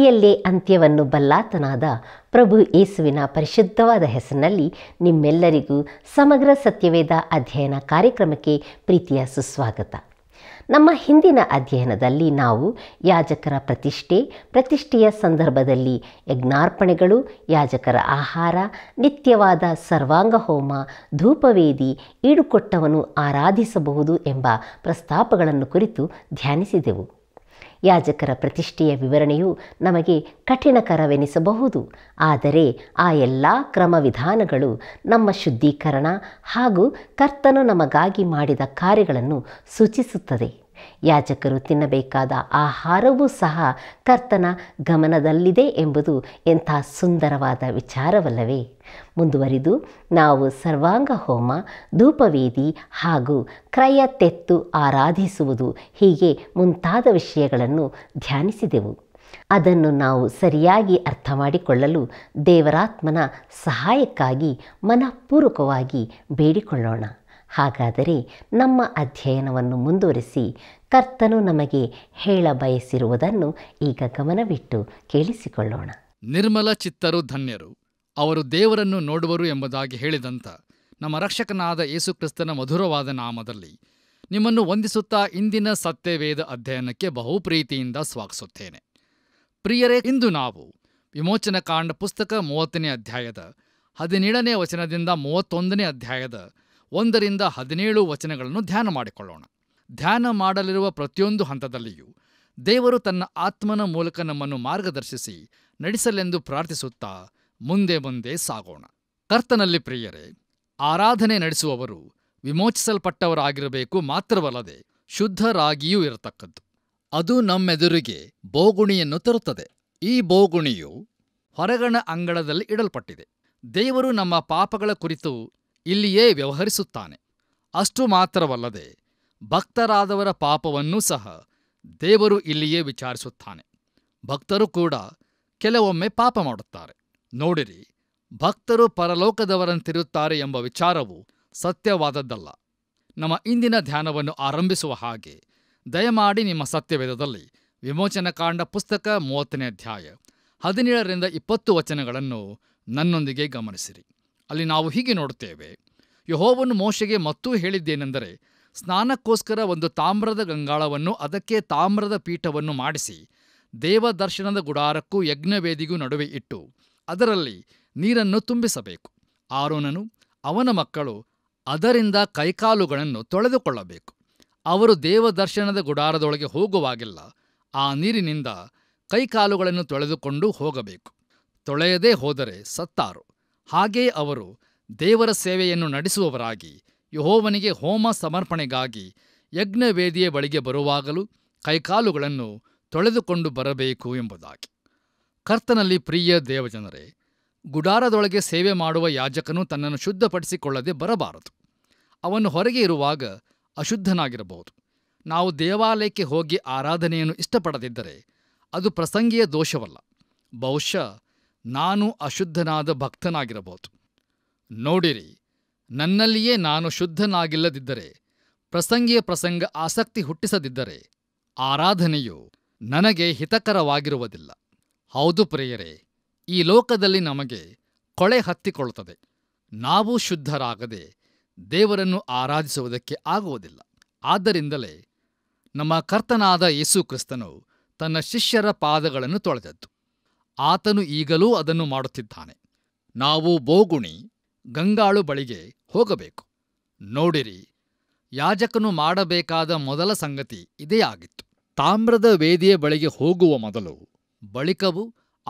ಆದಿಯಲ್ಲೇ ಅಂತ್ಯವನ್ನು ಬಲ್ಲಾತನಾದ ಪ್ರಭು ಯೇಸುವಿನ ಪರಿಶುದ್ಧವಾದ ಹೆಸರಿನಲ್ಲಿ ನಿಮ್ಮೆಲ್ಲರಿಗೂ ಸಮಗ್ರ ಸತ್ಯವೇದ ಅಧ್ಯಯನ ಕಾರ್ಯಕ್ರಮಕ್ಕೆ ಪ್ರೀತಿಯ ಸುಸ್ವಾಗತ ನಮ್ಮ ಹಿಂದಿನ ಅಧ್ಯಯನದಲ್ಲಿ ನಾವು ಯಾಜಕರ ಪ್ರತಿಷ್ಠೆ ಪ್ರತಿಷ್ಠೆಯ ಸಂದರ್ಭದಲ್ಲಿ ಯಜ್ಞಾರ್ಪಣೆಗಳು ಯಾಜಕರ ಆಹಾರ ನಿತ್ಯವಾದ ಸರ್ವಾಂಗ ಹೋಮ ಧೂಪವೇದಿ ಈಡುಕೊಟ್ಟವನು ಆರಾಧಿಸಬಹುದು ಎಂಬ ಪ್ರಸ್ತಾಪಗಳನ್ನು ಕುರಿತು ಧ್ಯಾನಿಸಿದೆವು ಯಾಜಕರ ಪ್ರತಿಷ್ಠೆಯ ವಿವರಣೆಯು ನಮಗೆ ಕಠಿಣಕರವೆನಿಸಬಹುದು ಆದರೆ ಆ ಎಲ್ಲ ಕ್ರಮವಿಧಾನಗಳು ನಮ್ಮ ಶುದ್ಧೀಕರಣ ಹಾಗೂ ಕರ್ತನು ನಮಗಾಗಿ ಮಾಡಿದ ಕಾರ್ಯಗಳನ್ನು ಸೂಚಿಸುತ್ತದೆ ಯಾಜಕರು ತಿನ್ನಬೇಕಾದ ಆಹಾರವೂ ಸಹ ಕರ್ತನ ಗಮನದಲ್ಲಿದೆ ಎಂಬುದು ಎಂಥ ಸುಂದರವಾದ ವಿಚಾರವಲ್ಲವೇ ಮುಂದುವರಿದು ನಾವು ಸರ್ವಾಂಗ ಹೋಮ ಧೂಪವೇದಿ ಹಾಗೂ ಕ್ರಯ ತೆತ್ತು ಆರಾಧಿಸುವುದು ಹೀಗೆ ಮುಂತಾದ ವಿಷಯಗಳನ್ನು ಧ್ಯಾನಿಸಿದೆವು ಅದನ್ನು ನಾವು ಸರಿಯಾಗಿ ಅರ್ಥ ಮಾಡಿಕೊಳ್ಳಲು ದೇವರಾತ್ಮನ ಸಹಾಯಕ್ಕಾಗಿ ಮನಃಪೂರ್ವಕವಾಗಿ ಬೇಡಿಕೊಳ್ಳೋಣ ಹಾಗಾದರೆ ನಮ್ಮ ಅಧ್ಯಯನವನ್ನು ಮುಂದುವರಿಸಿ ಕರ್ತನು ನಮಗೆ ಹೇಳ ಬಯಸಿರುವುದನ್ನು ಈಗ ಗಮನವಿಟ್ಟು ಕೇಳಿಸಿಕೊಳ್ಳೋಣ ನಿರ್ಮಲ ಚಿತ್ತರು ಧನ್ಯರು ಅವರು ದೇವರನ್ನು ನೋಡುವರು ಎಂಬುದಾಗಿ ಹೇಳಿದಂಥ ನಮ್ಮ ರಕ್ಷಕನಾದ ಯೇಸುಕ್ರಿಸ್ತನ ಮಧುರವಾದ ನಾಮದಲ್ಲಿ ನಿಮ್ಮನ್ನು ವಂದಿಸುತ್ತಾ ಇಂದಿನ ಸತ್ಯವೇದ ಅಧ್ಯಯನಕ್ಕೆ ಬಹು ಪ್ರೀತಿಯಿಂದ ಸ್ವಾಗತಿಸುತ್ತೇನೆ ಪ್ರಿಯರೇ ಇಂದು ನಾವು ವಿಮೋಚನಕಾಂಡ ಪುಸ್ತಕ ಮೂವತ್ತನೇ ಅಧ್ಯಾಯದ ಹದಿನೇಳನೇ ವಚನದಿಂದ ಮೂವತ್ತೊಂದನೇ ಅಧ್ಯಾಯದ ಒಂದರಿಂದ ಹದಿನೇಳು ವಚನಗಳನ್ನು ಧ್ಯಾನ ಮಾಡಿಕೊಳ್ಳೋಣ ಧ್ಯಾನ ಮಾಡಲಿರುವ ಪ್ರತಿಯೊಂದು ಹಂತದಲ್ಲಿಯೂ ದೇವರು ತನ್ನ ಆತ್ಮನ ಮೂಲಕ ನಮ್ಮನ್ನು ಮಾರ್ಗದರ್ಶಿಸಿ ನಡೆಸಲೆಂದು ಪ್ರಾರ್ಥಿಸುತ್ತಾ ಮುಂದೆ ಮುಂದೆ ಸಾಗೋಣ ಕರ್ತನಲ್ಲಿ ಪ್ರಿಯರೇ ಆರಾಧನೆ ನಡೆಸುವವರು ವಿಮೋಚಿಸಲ್ಪಟ್ಟವರಾಗಿರಬೇಕು ಮಾತ್ರವಲ್ಲದೆ ಶುದ್ಧರಾಗಿಯೂ ಇರತಕ್ಕದ್ದು ಅದು ನಮ್ಮೆದುರಿಗೆ ಬೋಗುಣಿಯನ್ನು ತರುತ್ತದೆ ಈ ಬೋಗುಣಿಯು ಹೊರಗಣ ಅಂಗಳದಲ್ಲಿ ಇಡಲ್ಪಟ್ಟಿದೆ ದೇವರು ನಮ್ಮ ಪಾಪಗಳ ಕುರಿತು ಇಲ್ಲಿಯೇ ವ್ಯವಹರಿಸುತ್ತಾನೆ ಅಷ್ಟು ಮಾತ್ರವಲ್ಲದೆ ಭಕ್ತರಾದವರ ಪಾಪವನ್ನೂ ಸಹ ದೇವರು ಇಲ್ಲಿಯೇ ವಿಚಾರಿಸುತ್ತಾನೆ ಭಕ್ತರು ಕೂಡ ಕೆಲವೊಮ್ಮೆ ಪಾಪ ಮಾಡುತ್ತಾರೆ ನೋಡಿರಿ ಭಕ್ತರು ಪರಲೋಕದವರಂತಿರುತ್ತಾರೆ ಎಂಬ ವಿಚಾರವು ಸತ್ಯವಾದದ್ದಲ್ಲ ನಮ್ಮ ಇಂದಿನ ಧ್ಯಾನವನ್ನು ಆರಂಭಿಸುವ ಹಾಗೆ ದಯಮಾಡಿ ನಿಮ್ಮ ಸತ್ಯವೇದದಲ್ಲಿ ವಿಮೋಚನಕಾಂಡ ಪುಸ್ತಕ ಮೂವತ್ತನೇ ಅಧ್ಯಾಯ ಹದಿನೇಳರಿಂದ ಇಪ್ಪತ್ತು ವಚನಗಳನ್ನು ನನ್ನೊಂದಿಗೆ ಗಮನಿಸಿರಿ ಅಲ್ಲಿ ನಾವು ಹೀಗೆ ನೋಡುತ್ತೇವೆ ಯಹೋವನ್ನು ಮೋಶೆಗೆ ಮತ್ತೂ ಹೇಳಿದ್ದೇನೆಂದರೆ ಸ್ನಾನಕ್ಕೋಸ್ಕರ ಒಂದು ತಾಮ್ರದ ಗಂಗಾಳವನ್ನು ಅದಕ್ಕೆ ತಾಮ್ರದ ಪೀಠವನ್ನು ಮಾಡಿಸಿ ದೇವದರ್ಶನದ ಗುಡಾರಕ್ಕೂ ಯಜ್ಞವೇದಿಗೂ ನಡುವೆ ಇಟ್ಟು ಅದರಲ್ಲಿ ನೀರನ್ನು ತುಂಬಿಸಬೇಕು ಆರೋನನು ಅವನ ಮಕ್ಕಳು ಅದರಿಂದ ಕೈಕಾಲುಗಳನ್ನು ತೊಳೆದುಕೊಳ್ಳಬೇಕು ಅವರು ದೇವದರ್ಶನದ ಗುಡಾರದೊಳಗೆ ಹೋಗುವಾಗಿಲ್ಲ ಆ ನೀರಿನಿಂದ ಕೈಕಾಲುಗಳನ್ನು ತೊಳೆದುಕೊಂಡು ಹೋಗಬೇಕು ತೊಳೆಯದೇ ಹೋದರೆ ಸತ್ತಾರು ಹಾಗೆಯೇ ಅವರು ದೇವರ ಸೇವೆಯನ್ನು ನಡೆಸುವವರಾಗಿ ಯಹೋವನಿಗೆ ಹೋಮ ಸಮರ್ಪಣೆಗಾಗಿ ಯಜ್ಞವೇದಿಯ ಬಳಿಗೆ ಬರುವಾಗಲೂ ಕೈಕಾಲುಗಳನ್ನು ತೊಳೆದುಕೊಂಡು ಬರಬೇಕು ಎಂಬುದಾಗಿ ಕರ್ತನಲ್ಲಿ ಪ್ರಿಯ ದೇವಜನರೇ ಗುಡಾರದೊಳಗೆ ಸೇವೆ ಮಾಡುವ ಯಾಜಕನು ತನ್ನನ್ನು ಶುದ್ಧಪಡಿಸಿಕೊಳ್ಳದೆ ಬರಬಾರದು ಅವನು ಹೊರಗೆ ಇರುವಾಗ ಅಶುದ್ಧನಾಗಿರಬಹುದು ನಾವು ದೇವಾಲಯಕ್ಕೆ ಹೋಗಿ ಆರಾಧನೆಯನ್ನು ಇಷ್ಟಪಡದಿದ್ದರೆ ಅದು ಪ್ರಸಂಗಿಯ ದೋಷವಲ್ಲ ಬಹುಶಃ ನಾನು ಅಶುದ್ಧನಾದ ಭಕ್ತನಾಗಿರಬಹುದು ನೋಡಿರಿ ನನ್ನಲ್ಲಿಯೇ ನಾನು ಶುದ್ಧನಾಗಿಲ್ಲದಿದ್ದರೆ ಪ್ರಸಂಗಿಯ ಪ್ರಸಂಗ ಆಸಕ್ತಿ ಹುಟ್ಟಿಸದಿದ್ದರೆ ಆರಾಧನೆಯು ನನಗೆ ಹಿತಕರವಾಗಿರುವುದಿಲ್ಲ ಹೌದು ಪ್ರಿಯರೇ ಈ ಲೋಕದಲ್ಲಿ ನಮಗೆ ಕೊಳೆ ಹತ್ತಿಕೊಳ್ಳುತ್ತದೆ ನಾವು ಶುದ್ಧರಾಗದೆ ದೇವರನ್ನು ಆರಾಧಿಸುವುದಕ್ಕೆ ಆಗುವುದಿಲ್ಲ ಆದ್ದರಿಂದಲೇ ನಮ್ಮ ಕರ್ತನಾದ ಯೇಸು ತನ್ನ ಶಿಷ್ಯರ ಪಾದಗಳನ್ನು ತೊಳೆದದ್ದು ಆತನು ಈಗಲೂ ಅದನ್ನು ಮಾಡುತ್ತಿದ್ದಾನೆ ನಾವು ಬೋಗುಣಿ ಗಂಗಾಳು ಬಳಿಗೆ ಹೋಗಬೇಕು ನೋಡಿರಿ ಯಾಜಕನು ಮಾಡಬೇಕಾದ ಮೊದಲ ಸಂಗತಿ ಇದೇ ಆಗಿತ್ತು ತಾಮ್ರದ ವೇದಿಯ ಬಳಿಗೆ ಹೋಗುವ ಮೊದಲು ಬಳಿಕವೂ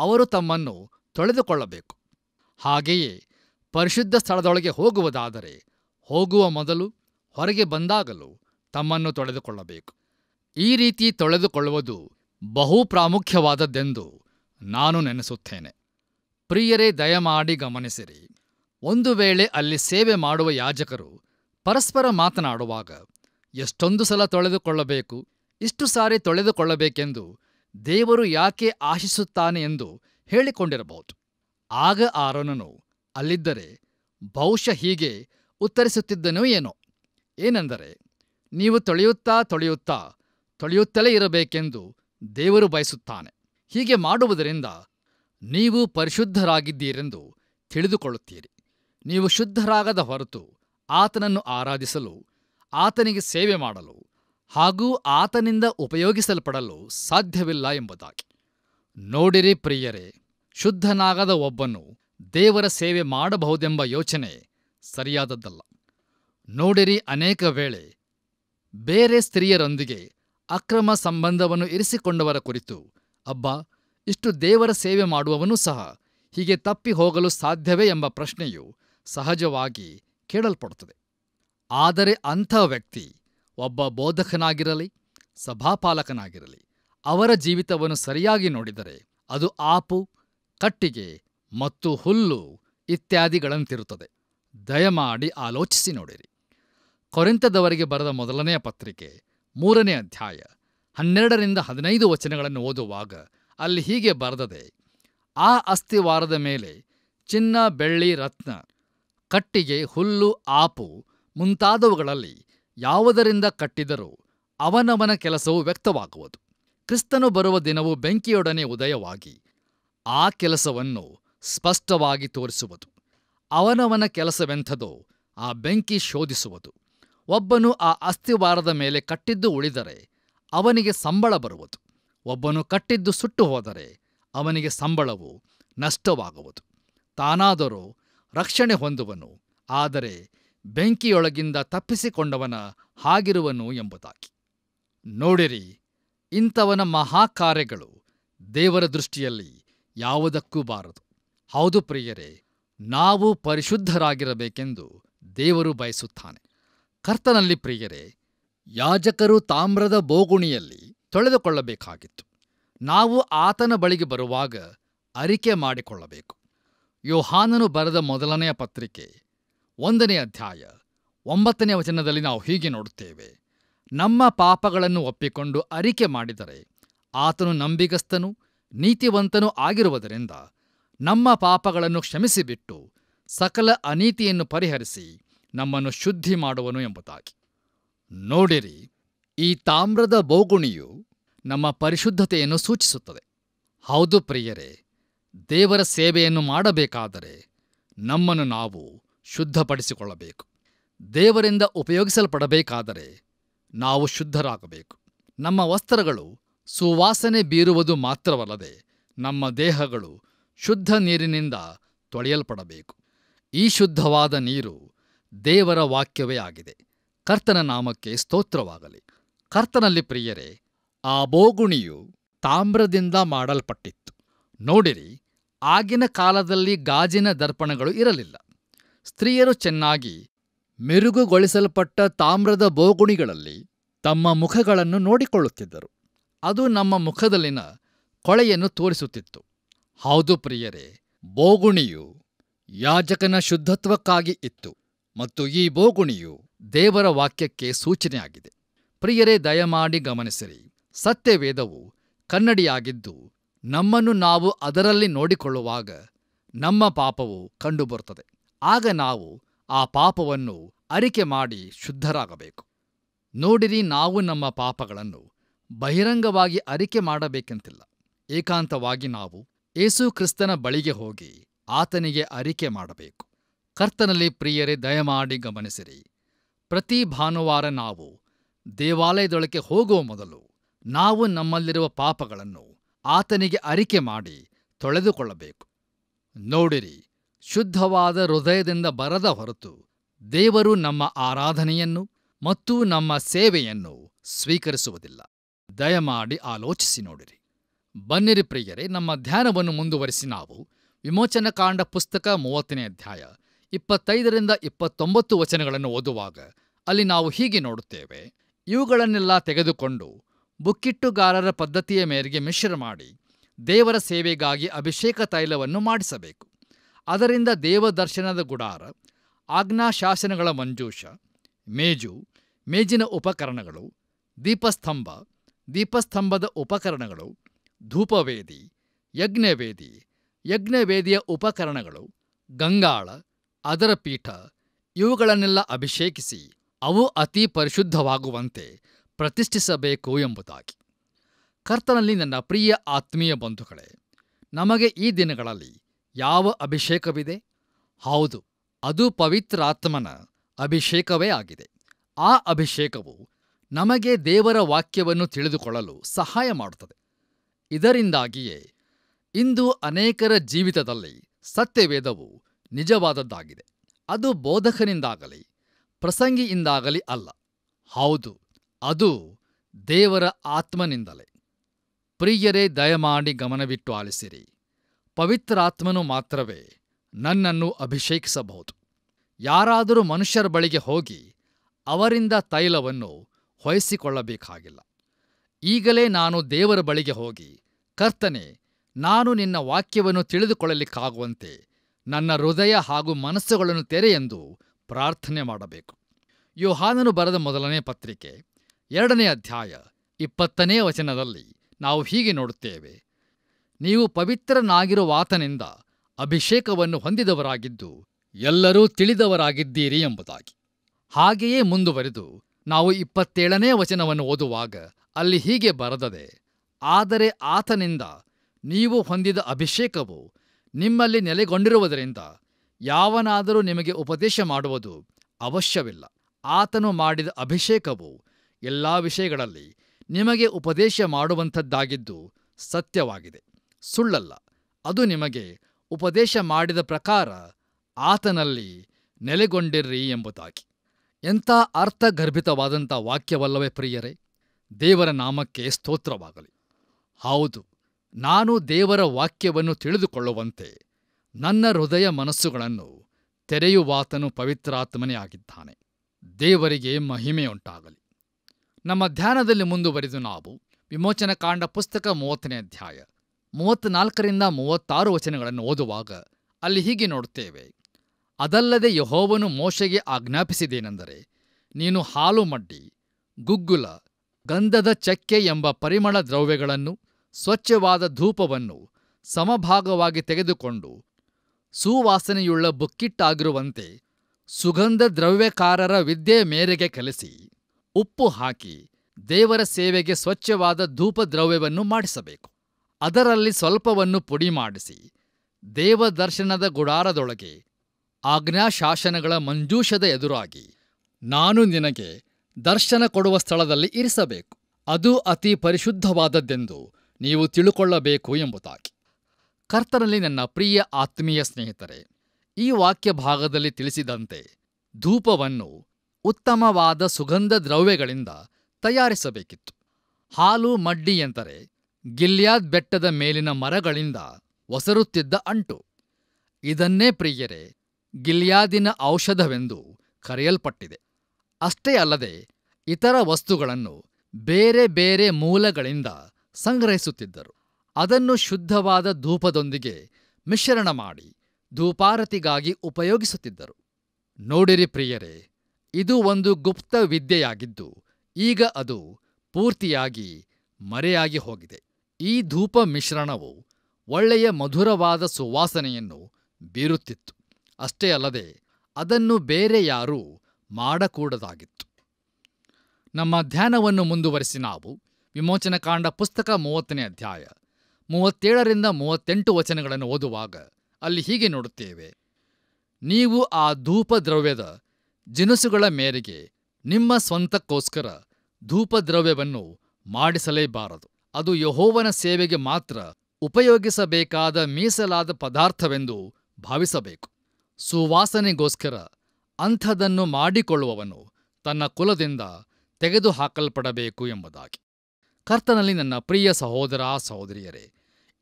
ಅವರು ತಮ್ಮನ್ನು ತೊಳೆದುಕೊಳ್ಳಬೇಕು ಹಾಗೆಯೇ ಪರಿಶುದ್ಧ ಸ್ಥಳದೊಳಗೆ ಹೋಗುವುದಾದರೆ ಹೋಗುವ ಮೊದಲು ಹೊರಗೆ ಬಂದಾಗಲೂ ತಮ್ಮನ್ನು ತೊಳೆದುಕೊಳ್ಳಬೇಕು ಈ ರೀತಿ ತೊಳೆದುಕೊಳ್ಳುವುದು ಬಹು ಪ್ರಾಮುಖ್ಯವಾದದ್ದೆಂದು ನಾನು ನೆನೆಸುತ್ತೇನೆ ಪ್ರಿಯರೇ ದಯಮಾಡಿ ಗಮನಿಸಿರಿ ಒಂದು ವೇಳೆ ಅಲ್ಲಿ ಸೇವೆ ಮಾಡುವ ಯಾಜಕರು ಪರಸ್ಪರ ಮಾತನಾಡುವಾಗ ಎಷ್ಟೊಂದು ಸಲ ತೊಳೆದುಕೊಳ್ಳಬೇಕು ಇಷ್ಟು ಸಾರಿ ತೊಳೆದುಕೊಳ್ಳಬೇಕೆಂದು ದೇವರು ಯಾಕೆ ಆಶಿಸುತ್ತಾನೆ ಎಂದು ಹೇಳಿಕೊಂಡಿರಬಹುದು ಆಗ ಆರೋನನು ಅಲ್ಲಿದ್ದರೆ ಬಹುಶಃ ಹೀಗೆ ಉತ್ತರಿಸುತ್ತಿದ್ದನೋ ಏನೋ ಏನೆಂದರೆ ನೀವು ತೊಳೆಯುತ್ತಾ ತೊಳೆಯುತ್ತಾ ತೊಳೆಯುತ್ತಲೇ ಇರಬೇಕೆಂದು ದೇವರು ಬಯಸುತ್ತಾನೆ ಹೀಗೆ ಮಾಡುವುದರಿಂದ ನೀವು ಪರಿಶುದ್ಧರಾಗಿದ್ದೀರೆಂದು ತಿಳಿದುಕೊಳ್ಳುತ್ತೀರಿ ನೀವು ಶುದ್ಧರಾಗದ ಹೊರತು ಆತನನ್ನು ಆರಾಧಿಸಲು ಆತನಿಗೆ ಸೇವೆ ಮಾಡಲು ಹಾಗೂ ಆತನಿಂದ ಉಪಯೋಗಿಸಲ್ಪಡಲು ಸಾಧ್ಯವಿಲ್ಲ ಎಂಬುದಾಗಿ ನೋಡಿರಿ ಪ್ರಿಯರೇ ಶುದ್ಧನಾಗದ ಒಬ್ಬನು ದೇವರ ಸೇವೆ ಮಾಡಬಹುದೆಂಬ ಯೋಚನೆ ಸರಿಯಾದದ್ದಲ್ಲ ನೋಡಿರಿ ಅನೇಕ ವೇಳೆ ಬೇರೆ ಸ್ತ್ರೀಯರೊಂದಿಗೆ ಅಕ್ರಮ ಸಂಬಂಧವನ್ನು ಇರಿಸಿಕೊಂಡವರ ಕುರಿತು ಅಬ್ಬಾ ಇಷ್ಟು ದೇವರ ಸೇವೆ ಮಾಡುವವನು ಸಹ ಹೀಗೆ ತಪ್ಪಿ ಹೋಗಲು ಸಾಧ್ಯವೇ ಎಂಬ ಪ್ರಶ್ನೆಯು ಸಹಜವಾಗಿ ಕೇಳಲ್ಪಡುತ್ತದೆ ಆದರೆ ಅಂಥ ವ್ಯಕ್ತಿ ಒಬ್ಬ ಬೋಧಕನಾಗಿರಲಿ ಸಭಾಪಾಲಕನಾಗಿರಲಿ ಅವರ ಜೀವಿತವನ್ನು ಸರಿಯಾಗಿ ನೋಡಿದರೆ ಅದು ಆಪು ಕಟ್ಟಿಗೆ ಮತ್ತು ಹುಲ್ಲು ಇತ್ಯಾದಿಗಳಂತಿರುತ್ತದೆ ದಯಮಾಡಿ ಆಲೋಚಿಸಿ ನೋಡಿರಿ ಕೊರೆಂತದವರಿಗೆ ಬರೆದ ಮೊದಲನೆಯ ಪತ್ರಿಕೆ ಮೂರನೇ ಅಧ್ಯಾಯ ಹನ್ನೆರಡರಿಂದ ಹದಿನೈದು ವಚನಗಳನ್ನು ಓದುವಾಗ ಅಲ್ಲಿ ಹೀಗೆ ಬರೆದದೆ ಆ ಅಸ್ಥಿವಾರದ ಮೇಲೆ ಚಿನ್ನ ಬೆಳ್ಳಿ ರತ್ನ ಕಟ್ಟಿಗೆ ಹುಲ್ಲು ಆಪು ಮುಂತಾದವುಗಳಲ್ಲಿ ಯಾವುದರಿಂದ ಕಟ್ಟಿದರೂ ಅವನವನ ಕೆಲಸವು ವ್ಯಕ್ತವಾಗುವುದು ಕ್ರಿಸ್ತನು ಬರುವ ದಿನವು ಬೆಂಕಿಯೊಡನೆ ಉದಯವಾಗಿ ಆ ಕೆಲಸವನ್ನು ಸ್ಪಷ್ಟವಾಗಿ ತೋರಿಸುವುದು ಅವನವನ ಕೆಲಸವೆಂಥದೋ ಆ ಬೆಂಕಿ ಶೋಧಿಸುವುದು ಒಬ್ಬನು ಆ ಅಸ್ಥಿವಾರದ ಮೇಲೆ ಕಟ್ಟಿದ್ದು ಉಳಿದರೆ ಅವನಿಗೆ ಸಂಬಳ ಬರುವುದು ಒಬ್ಬನು ಕಟ್ಟಿದ್ದು ಸುಟ್ಟು ಹೋದರೆ ಅವನಿಗೆ ಸಂಬಳವು ನಷ್ಟವಾಗುವುದು ತಾನಾದರೂ ರಕ್ಷಣೆ ಹೊಂದುವನು ಆದರೆ ಬೆಂಕಿಯೊಳಗಿಂದ ತಪ್ಪಿಸಿಕೊಂಡವನ ಹಾಗಿರುವನು ಎಂಬುದಾಗಿ ನೋಡಿರಿ ಇಂಥವನ ಮಹಾಕಾರ್ಯಗಳು ದೇವರ ದೃಷ್ಟಿಯಲ್ಲಿ ಯಾವುದಕ್ಕೂ ಬಾರದು ಹೌದು ಪ್ರಿಯರೇ ನಾವು ಪರಿಶುದ್ಧರಾಗಿರಬೇಕೆಂದು ದೇವರು ಬಯಸುತ್ತಾನೆ ಕರ್ತನಲ್ಲಿ ಪ್ರಿಯರೇ ಯಾಜಕರು ತಾಮ್ರದ ಬೋಗುಣಿಯಲ್ಲಿ ತೊಳೆದುಕೊಳ್ಳಬೇಕಾಗಿತ್ತು ನಾವು ಆತನ ಬಳಿಗೆ ಬರುವಾಗ ಅರಿಕೆ ಮಾಡಿಕೊಳ್ಳಬೇಕು ಯೋಹಾನನು ಬರೆದ ಮೊದಲನೆಯ ಪತ್ರಿಕೆ ಒಂದನೇ ಅಧ್ಯಾಯ ಒಂಬತ್ತನೇ ವಚನದಲ್ಲಿ ನಾವು ಹೀಗೆ ನೋಡುತ್ತೇವೆ ನಮ್ಮ ಪಾಪಗಳನ್ನು ಒಪ್ಪಿಕೊಂಡು ಅರಿಕೆ ಮಾಡಿದರೆ ಆತನು ನಂಬಿಗಸ್ತನು ನೀತಿವಂತನೂ ಆಗಿರುವುದರಿಂದ ನಮ್ಮ ಪಾಪಗಳನ್ನು ಕ್ಷಮಿಸಿಬಿಟ್ಟು ಸಕಲ ಅನೀತಿಯನ್ನು ಪರಿಹರಿಸಿ ನಮ್ಮನ್ನು ಶುದ್ಧಿ ಮಾಡುವನು ಎಂಬುದಾಗಿ ನೋಡಿರಿ ಈ ತಾಮ್ರದ ಬೋಗುಣಿಯು ನಮ್ಮ ಪರಿಶುದ್ಧತೆಯನ್ನು ಸೂಚಿಸುತ್ತದೆ ಹೌದು ಪ್ರಿಯರೇ ದೇವರ ಸೇವೆಯನ್ನು ಮಾಡಬೇಕಾದರೆ ನಮ್ಮನ್ನು ನಾವು ಶುದ್ಧಪಡಿಸಿಕೊಳ್ಳಬೇಕು ದೇವರಿಂದ ಉಪಯೋಗಿಸಲ್ಪಡಬೇಕಾದರೆ ನಾವು ಶುದ್ಧರಾಗಬೇಕು ನಮ್ಮ ವಸ್ತ್ರಗಳು ಸುವಾಸನೆ ಬೀರುವುದು ಮಾತ್ರವಲ್ಲದೆ ನಮ್ಮ ದೇಹಗಳು ಶುದ್ಧ ನೀರಿನಿಂದ ತೊಳೆಯಲ್ಪಡಬೇಕು ಈ ಶುದ್ಧವಾದ ನೀರು ದೇವರ ವಾಕ್ಯವೇ ಆಗಿದೆ ಕರ್ತನ ನಾಮಕ್ಕೆ ಸ್ತೋತ್ರವಾಗಲಿ ಕರ್ತನಲ್ಲಿ ಪ್ರಿಯರೇ ಆ ಬೋಗುಣಿಯು ತಾಮ್ರದಿಂದ ಮಾಡಲ್ಪಟ್ಟಿತ್ತು ನೋಡಿರಿ ಆಗಿನ ಕಾಲದಲ್ಲಿ ಗಾಜಿನ ದರ್ಪಣಗಳು ಇರಲಿಲ್ಲ ಸ್ತ್ರೀಯರು ಚೆನ್ನಾಗಿ ಮೆರುಗುಗೊಳಿಸಲ್ಪಟ್ಟ ತಾಮ್ರದ ಬೋಗುಣಿಗಳಲ್ಲಿ ತಮ್ಮ ಮುಖಗಳನ್ನು ನೋಡಿಕೊಳ್ಳುತ್ತಿದ್ದರು ಅದು ನಮ್ಮ ಮುಖದಲ್ಲಿನ ಕೊಳೆಯನ್ನು ತೋರಿಸುತ್ತಿತ್ತು ಹೌದು ಪ್ರಿಯರೇ ಬೋಗುಣಿಯು ಯಾಜಕನ ಶುದ್ಧತ್ವಕ್ಕಾಗಿ ಇತ್ತು ಮತ್ತು ಈ ಬೋಗುಣಿಯು ದೇವರ ವಾಕ್ಯಕ್ಕೆ ಸೂಚನೆಯಾಗಿದೆ ಪ್ರಿಯರೇ ದಯಮಾಡಿ ಗಮನಿಸಿರಿ ಸತ್ಯವೇದವು ಕನ್ನಡಿಯಾಗಿದ್ದು ನಮ್ಮನ್ನು ನಾವು ಅದರಲ್ಲಿ ನೋಡಿಕೊಳ್ಳುವಾಗ ನಮ್ಮ ಪಾಪವು ಕಂಡುಬರುತ್ತದೆ ಆಗ ನಾವು ಆ ಪಾಪವನ್ನು ಅರಿಕೆ ಮಾಡಿ ಶುದ್ಧರಾಗಬೇಕು ನೋಡಿರಿ ನಾವು ನಮ್ಮ ಪಾಪಗಳನ್ನು ಬಹಿರಂಗವಾಗಿ ಅರಿಕೆ ಮಾಡಬೇಕೆಂತಿಲ್ಲ ಏಕಾಂತವಾಗಿ ನಾವು ಏಸು ಕ್ರಿಸ್ತನ ಬಳಿಗೆ ಹೋಗಿ ಆತನಿಗೆ ಅರಿಕೆ ಮಾಡಬೇಕು ಕರ್ತನಲ್ಲಿ ಪ್ರಿಯರೇ ದಯಮಾಡಿ ಗಮನಿಸಿರಿ ಪ್ರತಿ ಭಾನುವಾರ ನಾವು ದೇವಾಲಯದೊಳಕ್ಕೆ ಹೋಗುವ ಮೊದಲು ನಾವು ನಮ್ಮಲ್ಲಿರುವ ಪಾಪಗಳನ್ನು ಆತನಿಗೆ ಅರಿಕೆ ಮಾಡಿ ತೊಳೆದುಕೊಳ್ಳಬೇಕು ನೋಡಿರಿ ಶುದ್ಧವಾದ ಹೃದಯದಿಂದ ಬರದ ಹೊರತು ದೇವರು ನಮ್ಮ ಆರಾಧನೆಯನ್ನು ಮತ್ತು ನಮ್ಮ ಸೇವೆಯನ್ನು ಸ್ವೀಕರಿಸುವುದಿಲ್ಲ ದಯಮಾಡಿ ಆಲೋಚಿಸಿ ನೋಡಿರಿ ಬನ್ನಿರಿ ಪ್ರಿಯರೇ ನಮ್ಮ ಧ್ಯಾನವನ್ನು ಮುಂದುವರಿಸಿ ನಾವು ವಿಮೋಚನಕಾಂಡ ಪುಸ್ತಕ ಮೂವತ್ತನೇ ಅಧ್ಯಾಯ ಇಪ್ಪತ್ತೈದರಿಂದ ಇಪ್ಪತ್ತೊಂಬತ್ತು ವಚನಗಳನ್ನು ಓದುವಾಗ ಅಲ್ಲಿ ನಾವು ಹೀಗೆ ನೋಡುತ್ತೇವೆ ಇವುಗಳನ್ನೆಲ್ಲ ತೆಗೆದುಕೊಂಡು ಬುಕ್ಕಿಟ್ಟುಗಾರರ ಪದ್ಧತಿಯ ಮೇರೆಗೆ ಮಿಶ್ರ ಮಾಡಿ ದೇವರ ಸೇವೆಗಾಗಿ ಅಭಿಷೇಕ ತೈಲವನ್ನು ಮಾಡಿಸಬೇಕು ಅದರಿಂದ ದೇವದರ್ಶನದ ಗುಡಾರ ಆಜ್ಞಾಶಾಸನಗಳ ಮಂಜೂಷ ಮೇಜು ಮೇಜಿನ ಉಪಕರಣಗಳು ದೀಪಸ್ತಂಭ ದೀಪಸ್ತಂಭದ ಉಪಕರಣಗಳು ಧೂಪವೇದಿ ಯಜ್ಞವೇದಿ ಯಜ್ಞವೇದಿಯ ಉಪಕರಣಗಳು ಗಂಗಾಳ ಅದರ ಪೀಠ ಇವುಗಳನ್ನೆಲ್ಲ ಅಭಿಷೇಕಿಸಿ ಅವು ಅತಿ ಪರಿಶುದ್ಧವಾಗುವಂತೆ ಪ್ರತಿಷ್ಠಿಸಬೇಕು ಎಂಬುದಾಗಿ ಕರ್ತನಲ್ಲಿ ನನ್ನ ಪ್ರಿಯ ಆತ್ಮೀಯ ಬಂಧುಗಳೇ ನಮಗೆ ಈ ದಿನಗಳಲ್ಲಿ ಯಾವ ಅಭಿಷೇಕವಿದೆ ಹೌದು ಅದು ಪವಿತ್ರಾತ್ಮನ ಅಭಿಷೇಕವೇ ಆಗಿದೆ ಆ ಅಭಿಷೇಕವು ನಮಗೆ ದೇವರ ವಾಕ್ಯವನ್ನು ತಿಳಿದುಕೊಳ್ಳಲು ಸಹಾಯ ಮಾಡುತ್ತದೆ ಇದರಿಂದಾಗಿಯೇ ಇಂದು ಅನೇಕರ ಜೀವಿತದಲ್ಲಿ ಸತ್ಯವೇದವು ನಿಜವಾದದ್ದಾಗಿದೆ ಅದು ಬೋಧಕನಿಂದಾಗಲಿ ಪ್ರಸಂಗಿಯಿಂದಾಗಲಿ ಅಲ್ಲ ಹೌದು ಅದು ದೇವರ ಆತ್ಮನಿಂದಲೇ ಪ್ರಿಯರೇ ದಯಮಾಡಿ ಗಮನವಿಟ್ಟು ಆಲಿಸಿರಿ ಪವಿತ್ರಾತ್ಮನು ಮಾತ್ರವೇ ನನ್ನನ್ನು ಅಭಿಷೇಕಿಸಬಹುದು ಯಾರಾದರೂ ಮನುಷ್ಯರ ಬಳಿಗೆ ಹೋಗಿ ಅವರಿಂದ ತೈಲವನ್ನು ಹೊಯಿಸಿಕೊಳ್ಳಬೇಕಾಗಿಲ್ಲ ಈಗಲೇ ನಾನು ದೇವರ ಬಳಿಗೆ ಹೋಗಿ ಕರ್ತನೆ ನಾನು ನಿನ್ನ ವಾಕ್ಯವನ್ನು ತಿಳಿದುಕೊಳ್ಳಲಿಕ್ಕಾಗುವಂತೆ ನನ್ನ ಹೃದಯ ಹಾಗೂ ಮನಸ್ಸುಗಳನ್ನು ತೆರೆ ಎಂದು ಪ್ರಾರ್ಥನೆ ಮಾಡಬೇಕು ಯೋಹಾನನು ಬರೆದ ಮೊದಲನೇ ಪತ್ರಿಕೆ ಎರಡನೇ ಅಧ್ಯಾಯ ಇಪ್ಪತ್ತನೇ ವಚನದಲ್ಲಿ ನಾವು ಹೀಗೆ ನೋಡುತ್ತೇವೆ ನೀವು ಪವಿತ್ರನಾಗಿರುವಾತನಿಂದ ಅಭಿಷೇಕವನ್ನು ಹೊಂದಿದವರಾಗಿದ್ದು ಎಲ್ಲರೂ ತಿಳಿದವರಾಗಿದ್ದೀರಿ ಎಂಬುದಾಗಿ ಹಾಗೆಯೇ ಮುಂದುವರೆದು ನಾವು ಇಪ್ಪತ್ತೇಳನೇ ವಚನವನ್ನು ಓದುವಾಗ ಅಲ್ಲಿ ಹೀಗೆ ಬರದದೆ ಆದರೆ ಆತನಿಂದ ನೀವು ಹೊಂದಿದ ಅಭಿಷೇಕವು ನಿಮ್ಮಲ್ಲಿ ನೆಲೆಗೊಂಡಿರುವುದರಿಂದ ಯಾವನಾದರೂ ನಿಮಗೆ ಉಪದೇಶ ಮಾಡುವುದು ಅವಶ್ಯವಿಲ್ಲ ಆತನು ಮಾಡಿದ ಅಭಿಷೇಕವು ಎಲ್ಲ ವಿಷಯಗಳಲ್ಲಿ ನಿಮಗೆ ಉಪದೇಶ ಮಾಡುವಂಥದ್ದಾಗಿದ್ದು ಸತ್ಯವಾಗಿದೆ ಸುಳ್ಳಲ್ಲ ಅದು ನಿಮಗೆ ಉಪದೇಶ ಮಾಡಿದ ಪ್ರಕಾರ ಆತನಲ್ಲಿ ನೆಲೆಗೊಂಡಿರ್ರಿ ಎಂಬುದಾಗಿ ಎಂಥ ಅರ್ಥಗರ್ಭಿತವಾದಂಥ ವಾಕ್ಯವಲ್ಲವೇ ಪ್ರಿಯರೇ ದೇವರ ನಾಮಕ್ಕೆ ಸ್ತೋತ್ರವಾಗಲಿ ಹೌದು ನಾನು ದೇವರ ವಾಕ್ಯವನ್ನು ತಿಳಿದುಕೊಳ್ಳುವಂತೆ ನನ್ನ ಹೃದಯ ಮನಸ್ಸುಗಳನ್ನು ತೆರೆಯುವಾತನು ಪವಿತ್ರಾತ್ಮನೇ ಆಗಿದ್ದಾನೆ ದೇವರಿಗೆ ಮಹಿಮೆಯುಂಟಾಗಲಿ ನಮ್ಮ ಧ್ಯಾನದಲ್ಲಿ ಮುಂದುವರಿದು ನಾವು ವಿಮೋಚನಕಾಂಡ ಪುಸ್ತಕ ಮೂವತ್ತನೇ ಅಧ್ಯಾಯ ಮೂವತ್ನಾಲ್ಕರಿಂದ ಮೂವತ್ತಾರು ವಚನಗಳನ್ನು ಓದುವಾಗ ಅಲ್ಲಿ ಹೀಗೆ ನೋಡುತ್ತೇವೆ ಅದಲ್ಲದೆ ಯಹೋವನು ಮೋಶೆಗೆ ಆಜ್ಞಾಪಿಸಿದೇನೆಂದರೆ ನೀನು ಹಾಲು ಮಡ್ಡಿ ಗುಗ್ಗುಲ ಗಂಧದ ಚಕ್ಕೆ ಎಂಬ ಪರಿಮಳ ದ್ರವ್ಯಗಳನ್ನು ಸ್ವಚ್ಛವಾದ ಧೂಪವನ್ನು ಸಮಭಾಗವಾಗಿ ತೆಗೆದುಕೊಂಡು ಸುವಾಸನೆಯುಳ್ಳ ಬುಕ್ಕಿಟ್ಟಾಗಿರುವಂತೆ ಸುಗಂಧ ದ್ರವ್ಯಕಾರರ ವಿದ್ಯೆ ಮೇರೆಗೆ ಕಲಿಸಿ ಉಪ್ಪು ಹಾಕಿ ದೇವರ ಸೇವೆಗೆ ಸ್ವಚ್ಛವಾದ ಧೂಪದ್ರವ್ಯವನ್ನು ಮಾಡಿಸಬೇಕು ಅದರಲ್ಲಿ ಸ್ವಲ್ಪವನ್ನು ಪುಡಿ ಮಾಡಿಸಿ ದೇವದರ್ಶನದ ಗುಡಾರದೊಳಗೆ ಆಜ್ಞಾಶಾಸನಗಳ ಮಂಜೂಷದ ಎದುರಾಗಿ ನಾನು ನಿನಗೆ ದರ್ಶನ ಕೊಡುವ ಸ್ಥಳದಲ್ಲಿ ಇರಿಸಬೇಕು ಅದು ಅತಿ ಪರಿಶುದ್ಧವಾದದ್ದೆಂದು ನೀವು ತಿಳುಕೊಳ್ಳಬೇಕು ಎಂಬುದಾಗಿ ಕರ್ತನಲ್ಲಿ ನನ್ನ ಪ್ರಿಯ ಆತ್ಮೀಯ ಸ್ನೇಹಿತರೆ ಈ ವಾಕ್ಯ ಭಾಗದಲ್ಲಿ ತಿಳಿಸಿದಂತೆ ಧೂಪವನ್ನು ಉತ್ತಮವಾದ ಸುಗಂಧ ದ್ರವ್ಯಗಳಿಂದ ತಯಾರಿಸಬೇಕಿತ್ತು ಹಾಲು ಮಡ್ಡಿ ಎಂದರೆ ಗಿಲ್ಯಾದ್ ಬೆಟ್ಟದ ಮೇಲಿನ ಮರಗಳಿಂದ ಒಸರುತ್ತಿದ್ದ ಅಂಟು ಇದನ್ನೇ ಪ್ರಿಯರೇ ಗಿಲ್ಯಾದಿನ ಔಷಧವೆಂದು ಕರೆಯಲ್ಪಟ್ಟಿದೆ ಅಷ್ಟೇ ಅಲ್ಲದೆ ಇತರ ವಸ್ತುಗಳನ್ನು ಬೇರೆ ಬೇರೆ ಮೂಲಗಳಿಂದ ಸಂಗ್ರಹಿಸುತ್ತಿದ್ದರು ಅದನ್ನು ಶುದ್ಧವಾದ ಧೂಪದೊಂದಿಗೆ ಮಿಶ್ರಣ ಮಾಡಿ ಧೂಪಾರತಿಗಾಗಿ ಉಪಯೋಗಿಸುತ್ತಿದ್ದರು ನೋಡಿರಿ ಪ್ರಿಯರೇ ಇದು ಒಂದು ಗುಪ್ತ ವಿದ್ಯೆಯಾಗಿದ್ದು ಈಗ ಅದು ಪೂರ್ತಿಯಾಗಿ ಮರೆಯಾಗಿ ಹೋಗಿದೆ ಈ ಧೂಪ ಮಿಶ್ರಣವು ಒಳ್ಳೆಯ ಮಧುರವಾದ ಸುವಾಸನೆಯನ್ನು ಬೀರುತ್ತಿತ್ತು ಅಷ್ಟೇ ಅಲ್ಲದೆ ಅದನ್ನು ಬೇರೆ ಯಾರೂ ಮಾಡಕೂಡದಾಗಿತ್ತು ನಮ್ಮ ಧ್ಯಾನವನ್ನು ಮುಂದುವರಿಸಿ ನಾವು ಕಾಂಡ ಪುಸ್ತಕ ಮೂವತ್ತನೇ ಅಧ್ಯಾಯ ಮೂವತ್ತೇಳರಿಂದ ಮೂವತ್ತೆಂಟು ವಚನಗಳನ್ನು ಓದುವಾಗ ಅಲ್ಲಿ ಹೀಗೆ ನೋಡುತ್ತೇವೆ ನೀವು ಆ ಧೂಪ ದ್ರವ್ಯದ ಜಿನಸುಗಳ ಮೇರೆಗೆ ನಿಮ್ಮ ಸ್ವಂತಕ್ಕೋಸ್ಕರ ಧೂಪ ದ್ರವ್ಯವನ್ನು ಮಾಡಿಸಲೇಬಾರದು ಅದು ಯಹೋವನ ಸೇವೆಗೆ ಮಾತ್ರ ಉಪಯೋಗಿಸಬೇಕಾದ ಮೀಸಲಾದ ಪದಾರ್ಥವೆಂದು ಭಾವಿಸಬೇಕು ಸುವಾಸನೆಗೋಸ್ಕರ ಅಂಥದನ್ನು ಮಾಡಿಕೊಳ್ಳುವವನು ತನ್ನ ಕುಲದಿಂದ ತೆಗೆದುಹಾಕಲ್ಪಡಬೇಕು ಎಂಬುದಾಗಿ ಕರ್ತನಲ್ಲಿ ನನ್ನ ಪ್ರಿಯ ಸಹೋದರ ಸಹೋದರಿಯರೇ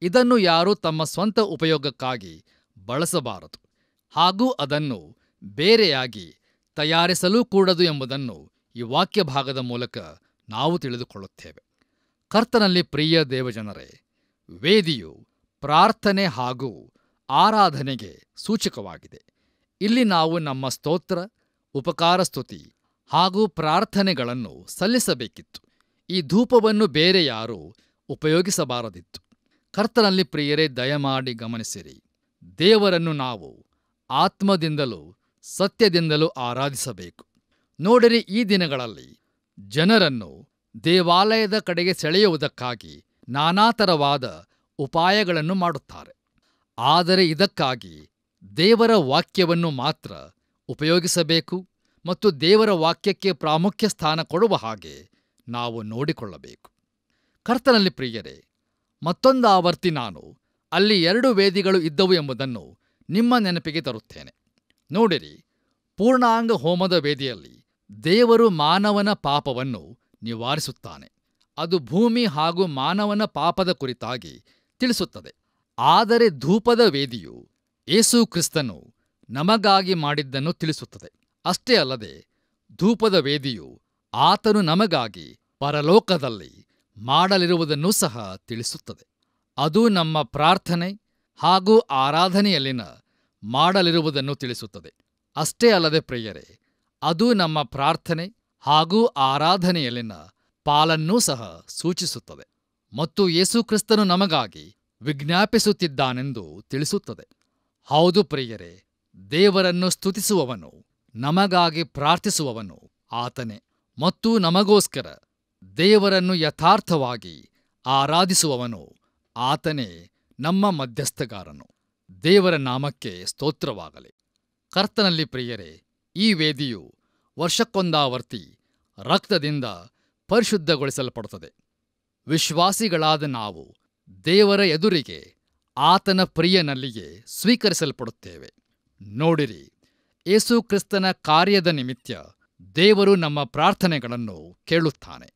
ಇದನ್ನು ಯಾರೂ ತಮ್ಮ ಸ್ವಂತ ಉಪಯೋಗಕ್ಕಾಗಿ ಬಳಸಬಾರದು ಹಾಗೂ ಅದನ್ನು ಬೇರೆಯಾಗಿ ತಯಾರಿಸಲೂ ಕೂಡದು ಎಂಬುದನ್ನು ಈ ವಾಕ್ಯ ಭಾಗದ ಮೂಲಕ ನಾವು ತಿಳಿದುಕೊಳ್ಳುತ್ತೇವೆ ಕರ್ತನಲ್ಲಿ ಪ್ರಿಯ ದೇವಜನರೇ ವೇದಿಯು ಪ್ರಾರ್ಥನೆ ಹಾಗೂ ಆರಾಧನೆಗೆ ಸೂಚಕವಾಗಿದೆ ಇಲ್ಲಿ ನಾವು ನಮ್ಮ ಸ್ತೋತ್ರ ಉಪಕಾರ ಸ್ತುತಿ ಹಾಗೂ ಪ್ರಾರ್ಥನೆಗಳನ್ನು ಸಲ್ಲಿಸಬೇಕಿತ್ತು ಈ ಧೂಪವನ್ನು ಬೇರೆ ಯಾರೂ ಉಪಯೋಗಿಸಬಾರದಿತ್ತು ಕರ್ತನಲ್ಲಿ ಪ್ರಿಯರೇ ದಯಮಾಡಿ ಗಮನಿಸಿರಿ ದೇವರನ್ನು ನಾವು ಆತ್ಮದಿಂದಲೂ ಸತ್ಯದಿಂದಲೂ ಆರಾಧಿಸಬೇಕು ನೋಡಿರಿ ಈ ದಿನಗಳಲ್ಲಿ ಜನರನ್ನು ದೇವಾಲಯದ ಕಡೆಗೆ ಸೆಳೆಯುವುದಕ್ಕಾಗಿ ನಾನಾತರವಾದ ಉಪಾಯಗಳನ್ನು ಮಾಡುತ್ತಾರೆ ಆದರೆ ಇದಕ್ಕಾಗಿ ದೇವರ ವಾಕ್ಯವನ್ನು ಮಾತ್ರ ಉಪಯೋಗಿಸಬೇಕು ಮತ್ತು ದೇವರ ವಾಕ್ಯಕ್ಕೆ ಪ್ರಾಮುಖ್ಯ ಸ್ಥಾನ ಕೊಡುವ ಹಾಗೆ ನಾವು ನೋಡಿಕೊಳ್ಳಬೇಕು ಕರ್ತನಲ್ಲಿ ಪ್ರಿಯರೇ ಮತ್ತೊಂದು ಆವರ್ತಿ ನಾನು ಅಲ್ಲಿ ಎರಡು ವೇದಿಗಳು ಇದ್ದವು ಎಂಬುದನ್ನು ನಿಮ್ಮ ನೆನಪಿಗೆ ತರುತ್ತೇನೆ ನೋಡಿರಿ ಪೂರ್ಣಾಂಗ ಹೋಮದ ವೇದಿಯಲ್ಲಿ ದೇವರು ಮಾನವನ ಪಾಪವನ್ನು ನಿವಾರಿಸುತ್ತಾನೆ ಅದು ಭೂಮಿ ಹಾಗೂ ಮಾನವನ ಪಾಪದ ಕುರಿತಾಗಿ ತಿಳಿಸುತ್ತದೆ ಆದರೆ ಧೂಪದ ವೇದಿಯು ಏಸು ಕ್ರಿಸ್ತನು ನಮಗಾಗಿ ಮಾಡಿದ್ದನ್ನು ತಿಳಿಸುತ್ತದೆ ಅಷ್ಟೇ ಅಲ್ಲದೆ ಧೂಪದ ವೇದಿಯು ಆತನು ನಮಗಾಗಿ ಪರಲೋಕದಲ್ಲಿ ಮಾಡಲಿರುವುದನ್ನು ಸಹ ತಿಳಿಸುತ್ತದೆ ಅದು ನಮ್ಮ ಪ್ರಾರ್ಥನೆ ಹಾಗೂ ಆರಾಧನೆಯಲ್ಲಿನ ಮಾಡಲಿರುವುದನ್ನು ತಿಳಿಸುತ್ತದೆ ಅಷ್ಟೇ ಅಲ್ಲದೆ ಪ್ರಿಯರೇ ಅದು ನಮ್ಮ ಪ್ರಾರ್ಥನೆ ಹಾಗೂ ಆರಾಧನೆಯಲ್ಲಿನ ಪಾಲನ್ನೂ ಸಹ ಸೂಚಿಸುತ್ತದೆ ಮತ್ತು ಯೇಸುಕ್ರಿಸ್ತನು ನಮಗಾಗಿ ವಿಜ್ಞಾಪಿಸುತ್ತಿದ್ದಾನೆಂದು ತಿಳಿಸುತ್ತದೆ ಹೌದು ಪ್ರಿಯರೇ ದೇವರನ್ನು ಸ್ತುತಿಸುವವನು ನಮಗಾಗಿ ಪ್ರಾರ್ಥಿಸುವವನು ಆತನೇ ಮತ್ತು ನಮಗೋಸ್ಕರ ದೇವರನ್ನು ಯಥಾರ್ಥವಾಗಿ ಆರಾಧಿಸುವವನು ಆತನೇ ನಮ್ಮ ಮಧ್ಯಸ್ಥಗಾರನು ದೇವರ ನಾಮಕ್ಕೆ ಸ್ತೋತ್ರವಾಗಲಿ ಕರ್ತನಲ್ಲಿ ಪ್ರಿಯರೇ ಈ ವೇದಿಯು ವರ್ಷಕ್ಕೊಂದಾವರ್ತಿ ರಕ್ತದಿಂದ ಪರಿಶುದ್ಧಗೊಳಿಸಲ್ಪಡುತ್ತದೆ ವಿಶ್ವಾಸಿಗಳಾದ ನಾವು ದೇವರ ಎದುರಿಗೆ ಆತನ ಪ್ರಿಯನಲ್ಲಿಯೇ ಸ್ವೀಕರಿಸಲ್ಪಡುತ್ತೇವೆ ನೋಡಿರಿ ಯೇಸು ಕಾರ್ಯದ ನಿಮಿತ್ತ ದೇವರು ನಮ್ಮ ಪ್ರಾರ್ಥನೆಗಳನ್ನು ಕೇಳುತ್ತಾನೆ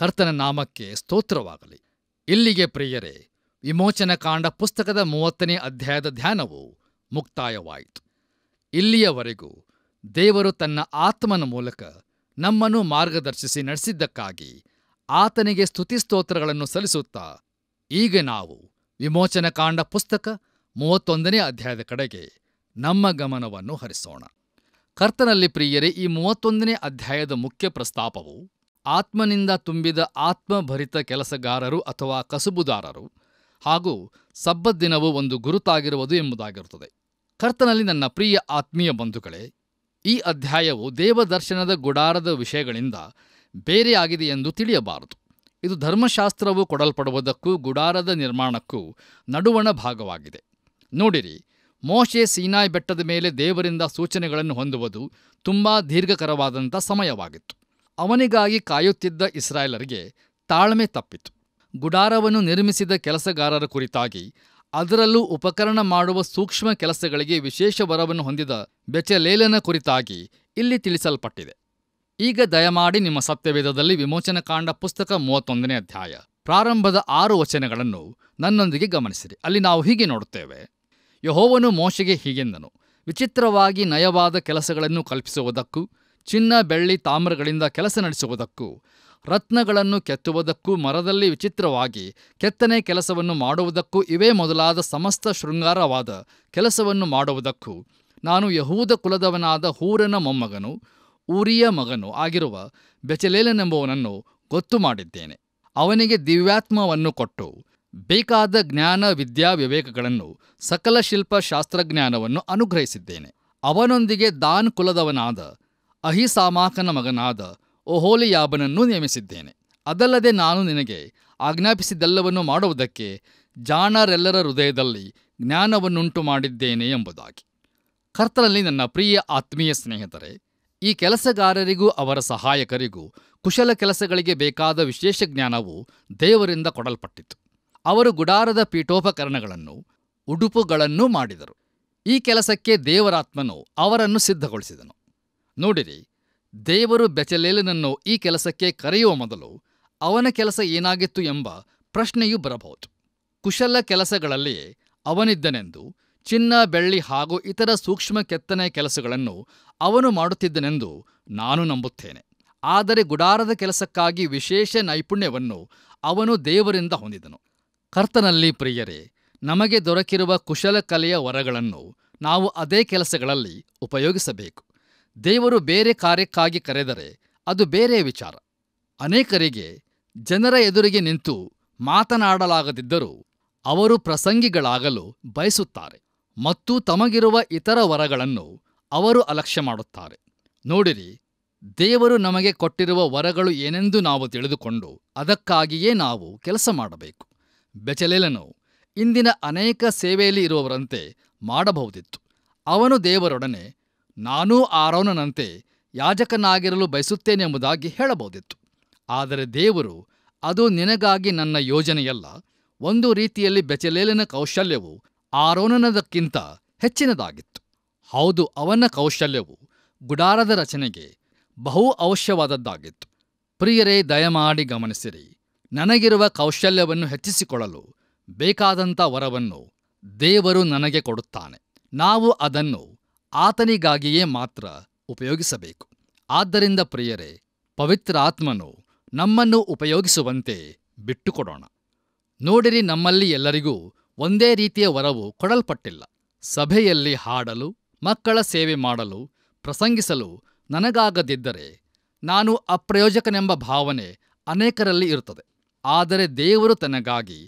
ಕರ್ತನ ನಾಮಕ್ಕೆ ಸ್ತೋತ್ರವಾಗಲಿ ಇಲ್ಲಿಗೆ ಪ್ರಿಯರೇ ವಿಮೋಚನಕಾಂಡ ಪುಸ್ತಕದ ಮೂವತ್ತನೇ ಅಧ್ಯಾಯದ ಧ್ಯಾನವು ಮುಕ್ತಾಯವಾಯಿತು ಇಲ್ಲಿಯವರೆಗೂ ದೇವರು ತನ್ನ ಆತ್ಮನ ಮೂಲಕ ನಮ್ಮನ್ನು ಮಾರ್ಗದರ್ಶಿಸಿ ನಡೆಸಿದ್ದಕ್ಕಾಗಿ ಆತನಿಗೆ ಸ್ತುತಿಸ್ತೋತ್ರಗಳನ್ನು ಸಲ್ಲಿಸುತ್ತಾ ಈಗ ನಾವು ವಿಮೋಚನಕಾಂಡ ಪುಸ್ತಕ ಮೂವತ್ತೊಂದನೇ ಅಧ್ಯಾಯದ ಕಡೆಗೆ ನಮ್ಮ ಗಮನವನ್ನು ಹರಿಸೋಣ ಕರ್ತನಲ್ಲಿ ಪ್ರಿಯರೇ ಈ ಮೂವತ್ತೊಂದನೇ ಅಧ್ಯಾಯದ ಮುಖ್ಯ ಪ್ರಸ್ತಾಪವು ಆತ್ಮನಿಂದ ತುಂಬಿದ ಆತ್ಮಭರಿತ ಕೆಲಸಗಾರರು ಅಥವಾ ಕಸುಬುದಾರರು ಹಾಗೂ ಸಬ್ಬದ್ದಿನವು ಒಂದು ಗುರುತಾಗಿರುವುದು ಎಂಬುದಾಗಿರುತ್ತದೆ ಕರ್ತನಲ್ಲಿ ನನ್ನ ಪ್ರಿಯ ಆತ್ಮೀಯ ಬಂಧುಗಳೇ ಈ ಅಧ್ಯಾಯವು ದೇವದರ್ಶನದ ಗುಡಾರದ ವಿಷಯಗಳಿಂದ ಬೇರೆಯಾಗಿದೆ ಎಂದು ತಿಳಿಯಬಾರದು ಇದು ಧರ್ಮಶಾಸ್ತ್ರವು ಕೊಡಲ್ಪಡುವುದಕ್ಕೂ ಗುಡಾರದ ನಿರ್ಮಾಣಕ್ಕೂ ನಡುವಣ ಭಾಗವಾಗಿದೆ ನೋಡಿರಿ ಮೋಶೆ ಸೀನಾಯ್ ಬೆಟ್ಟದ ಮೇಲೆ ದೇವರಿಂದ ಸೂಚನೆಗಳನ್ನು ಹೊಂದುವುದು ತುಂಬಾ ದೀರ್ಘಕರವಾದಂಥ ಸಮಯವಾಗಿತ್ತು ಅವನಿಗಾಗಿ ಕಾಯುತ್ತಿದ್ದ ಇಸ್ರಾಯೇಲರಿಗೆ ತಾಳ್ಮೆ ತಪ್ಪಿತು ಗುಡಾರವನ್ನು ನಿರ್ಮಿಸಿದ ಕೆಲಸಗಾರರ ಕುರಿತಾಗಿ ಅದರಲ್ಲೂ ಉಪಕರಣ ಮಾಡುವ ಸೂಕ್ಷ್ಮ ಕೆಲಸಗಳಿಗೆ ವಿಶೇಷ ವರವನ್ನು ಹೊಂದಿದ ಬೆಚಲೇಲನ ಕುರಿತಾಗಿ ಇಲ್ಲಿ ತಿಳಿಸಲ್ಪಟ್ಟಿದೆ ಈಗ ದಯಮಾಡಿ ನಿಮ್ಮ ಸತ್ಯವೇದದಲ್ಲಿ ವಿಮೋಚನಕಾಂಡ ಪುಸ್ತಕ ಮೂವತ್ತೊಂದನೇ ಅಧ್ಯಾಯ ಪ್ರಾರಂಭದ ಆರು ವಚನಗಳನ್ನು ನನ್ನೊಂದಿಗೆ ಗಮನಿಸಿರಿ ಅಲ್ಲಿ ನಾವು ಹೀಗೆ ನೋಡುತ್ತೇವೆ ಯಹೋವನು ಮೋಶೆಗೆ ಹೀಗೆಂದನು ವಿಚಿತ್ರವಾಗಿ ನಯವಾದ ಕೆಲಸಗಳನ್ನು ಕಲ್ಪಿಸುವುದಕ್ಕೂ ಚಿನ್ನ ಬೆಳ್ಳಿ ತಾಮ್ರಗಳಿಂದ ಕೆಲಸ ನಡೆಸುವುದಕ್ಕೂ ರತ್ನಗಳನ್ನು ಕೆತ್ತುವುದಕ್ಕೂ ಮರದಲ್ಲಿ ವಿಚಿತ್ರವಾಗಿ ಕೆತ್ತನೆ ಕೆಲಸವನ್ನು ಮಾಡುವುದಕ್ಕೂ ಇವೇ ಮೊದಲಾದ ಸಮಸ್ತ ಶೃಂಗಾರವಾದ ಕೆಲಸವನ್ನು ಮಾಡುವುದಕ್ಕೂ ನಾನು ಯಹೂದ ಕುಲದವನಾದ ಹೂರನ ಮೊಮ್ಮಗನು ಊರಿಯ ಮಗನು ಆಗಿರುವ ಬೆಚಲೇಲನೆಂಬುವನನ್ನು ಗೊತ್ತು ಮಾಡಿದ್ದೇನೆ ಅವನಿಗೆ ದಿವ್ಯಾತ್ಮವನ್ನು ಕೊಟ್ಟು ಬೇಕಾದ ಜ್ಞಾನ ವಿದ್ಯಾ ವಿವೇಕಗಳನ್ನು ಸಕಲ ಶಿಲ್ಪ ಶಾಸ್ತ್ರಜ್ಞಾನವನ್ನು ಅನುಗ್ರಹಿಸಿದ್ದೇನೆ ಅವನೊಂದಿಗೆ ದಾನ್ ಕುಲದವನಾದ ಅಹಿಸಾಮಾಕನ ಮಗನಾದ ಓಹೋಲಿಯಾಬನನ್ನು ನೇಮಿಸಿದ್ದೇನೆ ಅದಲ್ಲದೆ ನಾನು ನಿನಗೆ ಆಜ್ಞಾಪಿಸಿದ್ದೆಲ್ಲವನ್ನು ಮಾಡುವುದಕ್ಕೆ ಜಾಣರೆಲ್ಲರ ಹೃದಯದಲ್ಲಿ ಜ್ಞಾನವನ್ನುಂಟು ಮಾಡಿದ್ದೇನೆ ಎಂಬುದಾಗಿ ಕರ್ತನಲ್ಲಿ ನನ್ನ ಪ್ರಿಯ ಆತ್ಮೀಯ ಸ್ನೇಹಿತರೆ ಈ ಕೆಲಸಗಾರರಿಗೂ ಅವರ ಸಹಾಯಕರಿಗೂ ಕುಶಲ ಕೆಲಸಗಳಿಗೆ ಬೇಕಾದ ವಿಶೇಷ ಜ್ಞಾನವು ದೇವರಿಂದ ಕೊಡಲ್ಪಟ್ಟಿತು ಅವರು ಗುಡಾರದ ಪೀಠೋಪಕರಣಗಳನ್ನು ಉಡುಪುಗಳನ್ನೂ ಮಾಡಿದರು ಈ ಕೆಲಸಕ್ಕೆ ದೇವರಾತ್ಮನು ಅವರನ್ನು ಸಿದ್ಧಗೊಳಿಸಿದನು ನೋಡಿರಿ ದೇವರು ಬೆಚಲೇಲನನ್ನು ಈ ಕೆಲಸಕ್ಕೆ ಕರೆಯುವ ಮೊದಲು ಅವನ ಕೆಲಸ ಏನಾಗಿತ್ತು ಎಂಬ ಪ್ರಶ್ನೆಯೂ ಬರಬಹುದು ಕುಶಲ ಕೆಲಸಗಳಲ್ಲಿಯೇ ಅವನಿದ್ದನೆಂದು ಚಿನ್ನ ಬೆಳ್ಳಿ ಹಾಗೂ ಇತರ ಸೂಕ್ಷ್ಮ ಕೆತ್ತನೆ ಕೆಲಸಗಳನ್ನು ಅವನು ಮಾಡುತ್ತಿದ್ದನೆಂದು ನಾನು ನಂಬುತ್ತೇನೆ ಆದರೆ ಗುಡಾರದ ಕೆಲಸಕ್ಕಾಗಿ ವಿಶೇಷ ನೈಪುಣ್ಯವನ್ನು ಅವನು ದೇವರಿಂದ ಹೊಂದಿದನು ಕರ್ತನಲ್ಲಿ ಪ್ರಿಯರೇ ನಮಗೆ ದೊರಕಿರುವ ಕುಶಲಕಲೆಯ ವರಗಳನ್ನು ನಾವು ಅದೇ ಕೆಲಸಗಳಲ್ಲಿ ಉಪಯೋಗಿಸಬೇಕು ದೇವರು ಬೇರೆ ಕಾರ್ಯಕ್ಕಾಗಿ ಕರೆದರೆ ಅದು ಬೇರೆ ವಿಚಾರ ಅನೇಕರಿಗೆ ಜನರ ಎದುರಿಗೆ ನಿಂತು ಮಾತನಾಡಲಾಗದಿದ್ದರೂ ಅವರು ಪ್ರಸಂಗಿಗಳಾಗಲು ಬಯಸುತ್ತಾರೆ ಮತ್ತು ತಮಗಿರುವ ಇತರ ವರಗಳನ್ನು ಅವರು ಅಲಕ್ಷ್ಯ ಮಾಡುತ್ತಾರೆ ನೋಡಿರಿ ದೇವರು ನಮಗೆ ಕೊಟ್ಟಿರುವ ವರಗಳು ಏನೆಂದು ನಾವು ತಿಳಿದುಕೊಂಡು ಅದಕ್ಕಾಗಿಯೇ ನಾವು ಕೆಲಸ ಮಾಡಬೇಕು ಬೆಚಲೇಲನು ಇಂದಿನ ಅನೇಕ ಸೇವೆಯಲ್ಲಿ ಇರುವವರಂತೆ ಮಾಡಬಹುದಿತ್ತು ಅವನು ದೇವರೊಡನೆ ನಾನೂ ಆರೋನನಂತೆ ಯಾಜಕನಾಗಿರಲು ಬಯಸುತ್ತೇನೆಂಬುದಾಗಿ ಹೇಳಬಹುದಿತ್ತು ಆದರೆ ದೇವರು ಅದು ನಿನಗಾಗಿ ನನ್ನ ಯೋಜನೆಯಲ್ಲ ಒಂದು ರೀತಿಯಲ್ಲಿ ಬೆಚಲೇಲನ ಕೌಶಲ್ಯವು ಆರೋನನದಕ್ಕಿಂತ ಹೆಚ್ಚಿನದಾಗಿತ್ತು ಹೌದು ಅವನ ಕೌಶಲ್ಯವು ಗುಡಾರದ ರಚನೆಗೆ ಬಹು ಅವಶ್ಯವಾದದ್ದಾಗಿತ್ತು ಪ್ರಿಯರೇ ದಯಮಾಡಿ ಗಮನಿಸಿರಿ ನನಗಿರುವ ಕೌಶಲ್ಯವನ್ನು ಹೆಚ್ಚಿಸಿಕೊಳ್ಳಲು ಬೇಕಾದಂಥ ವರವನ್ನು ದೇವರು ನನಗೆ ಕೊಡುತ್ತಾನೆ ನಾವು ಅದನ್ನು ಆತನಿಗಾಗಿಯೇ ಮಾತ್ರ ಉಪಯೋಗಿಸಬೇಕು ಆದ್ದರಿಂದ ಪ್ರಿಯರೇ ಪವಿತ್ರ ಆತ್ಮನು ನಮ್ಮನ್ನು ಉಪಯೋಗಿಸುವಂತೆ ಬಿಟ್ಟುಕೊಡೋಣ ನೋಡಿರಿ ನಮ್ಮಲ್ಲಿ ಎಲ್ಲರಿಗೂ ಒಂದೇ ರೀತಿಯ ವರವು ಕೊಡಲ್ಪಟ್ಟಿಲ್ಲ ಸಭೆಯಲ್ಲಿ ಹಾಡಲು ಮಕ್ಕಳ ಸೇವೆ ಮಾಡಲು ಪ್ರಸಂಗಿಸಲು ನನಗಾಗದಿದ್ದರೆ ನಾನು ಅಪ್ರಯೋಜಕನೆಂಬ ಭಾವನೆ ಅನೇಕರಲ್ಲಿ ಇರುತ್ತದೆ ಆದರೆ ದೇವರು ತನಗಾಗಿ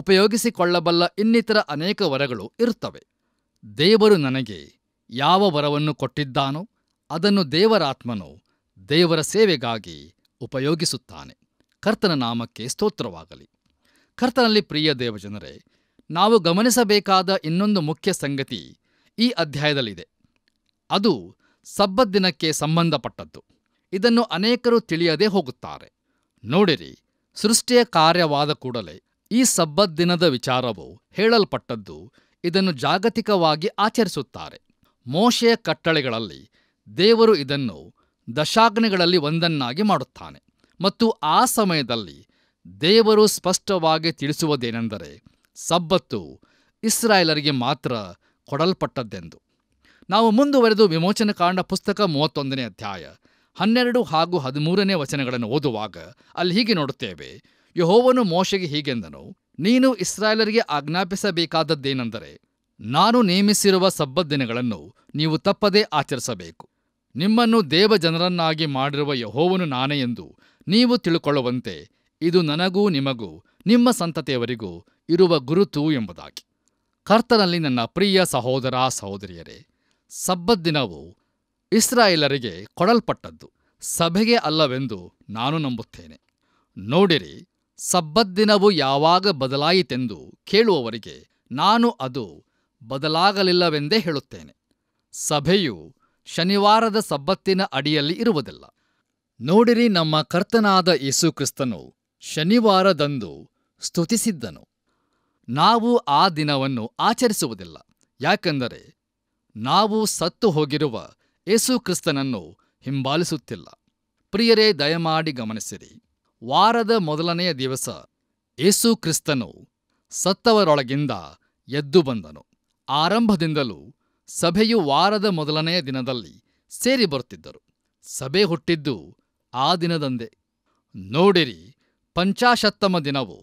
ಉಪಯೋಗಿಸಿಕೊಳ್ಳಬಲ್ಲ ಇನ್ನಿತರ ಅನೇಕ ವರಗಳು ಇರುತ್ತವೆ ದೇವರು ನನಗೆ ಯಾವ ವರವನ್ನು ಕೊಟ್ಟಿದ್ದಾನೋ ಅದನ್ನು ದೇವರಾತ್ಮನು ದೇವರ ಸೇವೆಗಾಗಿ ಉಪಯೋಗಿಸುತ್ತಾನೆ ಕರ್ತನ ನಾಮಕ್ಕೆ ಸ್ತೋತ್ರವಾಗಲಿ ಕರ್ತನಲ್ಲಿ ಪ್ರಿಯ ದೇವಜನರೇ ನಾವು ಗಮನಿಸಬೇಕಾದ ಇನ್ನೊಂದು ಮುಖ್ಯ ಸಂಗತಿ ಈ ಅಧ್ಯಾಯದಲ್ಲಿದೆ ಅದು ಸಬ್ಬದ್ದಿನಕ್ಕೆ ಸಂಬಂಧಪಟ್ಟದ್ದು ಇದನ್ನು ಅನೇಕರು ತಿಳಿಯದೇ ಹೋಗುತ್ತಾರೆ ನೋಡಿರಿ ಸೃಷ್ಟಿಯ ಕಾರ್ಯವಾದ ಕೂಡಲೇ ಈ ಸಬ್ಬತ್ ದಿನದ ವಿಚಾರವು ಹೇಳಲ್ಪಟ್ಟದ್ದು ಇದನ್ನು ಜಾಗತಿಕವಾಗಿ ಆಚರಿಸುತ್ತಾರೆ ಮೋಶೆಯ ಕಟ್ಟಳೆಗಳಲ್ಲಿ ದೇವರು ಇದನ್ನು ದಶಾಗ್ನಿಗಳಲ್ಲಿ ಒಂದನ್ನಾಗಿ ಮಾಡುತ್ತಾನೆ ಮತ್ತು ಆ ಸಮಯದಲ್ಲಿ ದೇವರು ಸ್ಪಷ್ಟವಾಗಿ ತಿಳಿಸುವುದೇನೆಂದರೆ ಸಬ್ಬತ್ತು ಇಸ್ರಾಯೇಲರಿಗೆ ಮಾತ್ರ ಕೊಡಲ್ಪಟ್ಟದ್ದೆಂದು ನಾವು ಮುಂದುವರೆದು ವಿಮೋಚನಕಾಂಡ ಪುಸ್ತಕ ಮೂವತ್ತೊಂದನೇ ಅಧ್ಯಾಯ ಹನ್ನೆರಡು ಹಾಗೂ ಹದಿಮೂರನೇ ವಚನಗಳನ್ನು ಓದುವಾಗ ಅಲ್ಲಿ ಹೀಗೆ ನೋಡುತ್ತೇವೆ ಯಹೋವನು ಮೋಶೆಗೆ ಹೀಗೆಂದನು ನೀನು ಇಸ್ರಾಯೇಲರಿಗೆ ಆಜ್ಞಾಪಿಸಬೇಕಾದದ್ದೇನೆಂದರೆ ನಾನು ನೇಮಿಸಿರುವ ಸಬ್ಬತ್ ದಿನಗಳನ್ನು ನೀವು ತಪ್ಪದೇ ಆಚರಿಸಬೇಕು ನಿಮ್ಮನ್ನು ದೇವ ಜನರನ್ನಾಗಿ ಮಾಡಿರುವ ಯಹೋವನು ನಾನೇ ಎಂದು ನೀವು ತಿಳುಕೊಳ್ಳುವಂತೆ ಇದು ನನಗೂ ನಿಮಗೂ ನಿಮ್ಮ ಸಂತತಿಯವರಿಗೂ ಇರುವ ಗುರುತು ಎಂಬುದಾಗಿ ಕರ್ತನಲ್ಲಿ ನನ್ನ ಪ್ರಿಯ ಸಹೋದರ ಸಹೋದರಿಯರೇ ಸಬ್ಬದ್ದಿನವು ಇಸ್ರಾಯೇಲರಿಗೆ ಕೊಡಲ್ಪಟ್ಟದ್ದು ಸಭೆಗೆ ಅಲ್ಲವೆಂದು ನಾನು ನಂಬುತ್ತೇನೆ ನೋಡಿರಿ ಸಬ್ಬದ್ದಿನವು ಯಾವಾಗ ಬದಲಾಯಿತೆಂದು ಕೇಳುವವರಿಗೆ ನಾನು ಅದು ಬದಲಾಗಲಿಲ್ಲವೆಂದೇ ಹೇಳುತ್ತೇನೆ ಸಭೆಯು ಶನಿವಾರದ ಸಬ್ಬತ್ತಿನ ಅಡಿಯಲ್ಲಿ ಇರುವುದಿಲ್ಲ ನೋಡಿರಿ ನಮ್ಮ ಕರ್ತನಾದ ಯೇಸುಕ್ರಿಸ್ತನು ಶನಿವಾರದಂದು ಸ್ತುತಿಸಿದ್ದನು ನಾವು ಆ ದಿನವನ್ನು ಆಚರಿಸುವುದಿಲ್ಲ ಯಾಕೆಂದರೆ ನಾವು ಸತ್ತು ಹೋಗಿರುವ ಯೇಸು ಕ್ರಿಸ್ತನನ್ನು ಹಿಂಬಾಲಿಸುತ್ತಿಲ್ಲ ಪ್ರಿಯರೇ ದಯಮಾಡಿ ಗಮನಿಸಿರಿ ವಾರದ ಮೊದಲನೆಯ ದಿವಸ ಯೇಸು ಕ್ರಿಸ್ತನು ಸತ್ತವರೊಳಗಿಂದ ಎದ್ದು ಬಂದನು ಆರಂಭದಿಂದಲೂ ಸಭೆಯು ವಾರದ ಮೊದಲನೆಯ ದಿನದಲ್ಲಿ ಸೇರಿ ಬರುತ್ತಿದ್ದರು ಸಭೆ ಹುಟ್ಟಿದ್ದು ಆ ದಿನದಂದೇ ನೋಡಿರಿ ಪಂಚಾಶತ್ತಮ ದಿನವು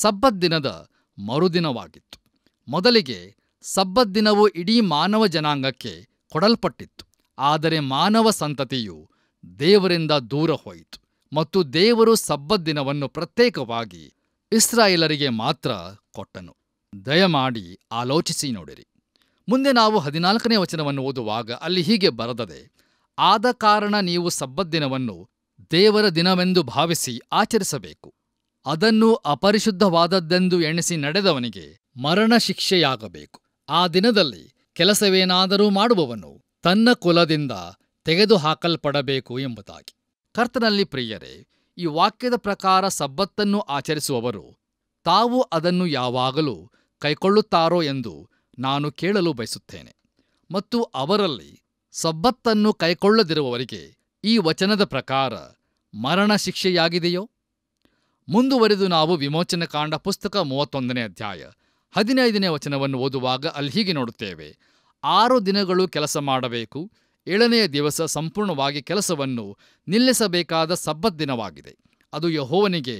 ಸಬ್ಬದ್ದಿನದ ಮರುದಿನವಾಗಿತ್ತು ಮೊದಲಿಗೆ ಸಬ್ಬದ್ದಿನವೂ ಇಡೀ ಮಾನವ ಜನಾಂಗಕ್ಕೆ ಕೊಡಲ್ಪಟ್ಟಿತ್ತು ಆದರೆ ಮಾನವ ಸಂತತಿಯು ದೇವರಿಂದ ದೂರ ಹೋಯಿತು ಮತ್ತು ದೇವರು ಸಬ್ಬತ್ ದಿನವನ್ನು ಪ್ರತ್ಯೇಕವಾಗಿ ಇಸ್ರಾಯೇಲರಿಗೆ ಮಾತ್ರ ಕೊಟ್ಟನು ದಯಮಾಡಿ ಆಲೋಚಿಸಿ ನೋಡಿರಿ ಮುಂದೆ ನಾವು ಹದಿನಾಲ್ಕನೇ ವಚನವನ್ನು ಓದುವಾಗ ಅಲ್ಲಿ ಹೀಗೆ ಬರದದೆ ಆದ ಕಾರಣ ನೀವು ಸಬ್ಬತ್ ದಿನವನ್ನು ದೇವರ ದಿನವೆಂದು ಭಾವಿಸಿ ಆಚರಿಸಬೇಕು ಅದನ್ನು ಅಪರಿಶುದ್ಧವಾದದ್ದೆಂದು ಎಣಿಸಿ ನಡೆದವನಿಗೆ ಮರಣ ಶಿಕ್ಷೆಯಾಗಬೇಕು ಆ ದಿನದಲ್ಲಿ ಕೆಲಸವೇನಾದರೂ ಮಾಡುವವನು ತನ್ನ ಕುಲದಿಂದ ತೆಗೆದುಹಾಕಲ್ಪಡಬೇಕು ಎಂಬುದಾಗಿ ಕರ್ತನಲ್ಲಿ ಪ್ರಿಯರೇ ಈ ವಾಕ್ಯದ ಪ್ರಕಾರ ಸಬ್ಬತ್ತನ್ನು ಆಚರಿಸುವವರು ತಾವು ಅದನ್ನು ಯಾವಾಗಲೂ ಕೈಕೊಳ್ಳುತ್ತಾರೋ ಎಂದು ನಾನು ಕೇಳಲು ಬಯಸುತ್ತೇನೆ ಮತ್ತು ಅವರಲ್ಲಿ ಸಬ್ಬತ್ತನ್ನು ಕೈಕೊಳ್ಳದಿರುವವರಿಗೆ ಈ ವಚನದ ಪ್ರಕಾರ ಮರಣ ಶಿಕ್ಷೆಯಾಗಿದೆಯೋ ಮುಂದುವರೆದು ನಾವು ವಿಮೋಚನಕಾಂಡ ಪುಸ್ತಕ ಮೂವತ್ತೊಂದನೇ ಅಧ್ಯಾಯ ಹದಿನೈದನೇ ವಚನವನ್ನು ಓದುವಾಗ ಅಲ್ಲಿ ಹೀಗೆ ನೋಡುತ್ತೇವೆ ಆರು ದಿನಗಳು ಕೆಲಸ ಮಾಡಬೇಕು ಏಳನೆಯ ದಿವಸ ಸಂಪೂರ್ಣವಾಗಿ ಕೆಲಸವನ್ನು ನಿಲ್ಲಿಸಬೇಕಾದ ಸಬ್ಬತ್ ದಿನವಾಗಿದೆ ಅದು ಯಹೋವನಿಗೆ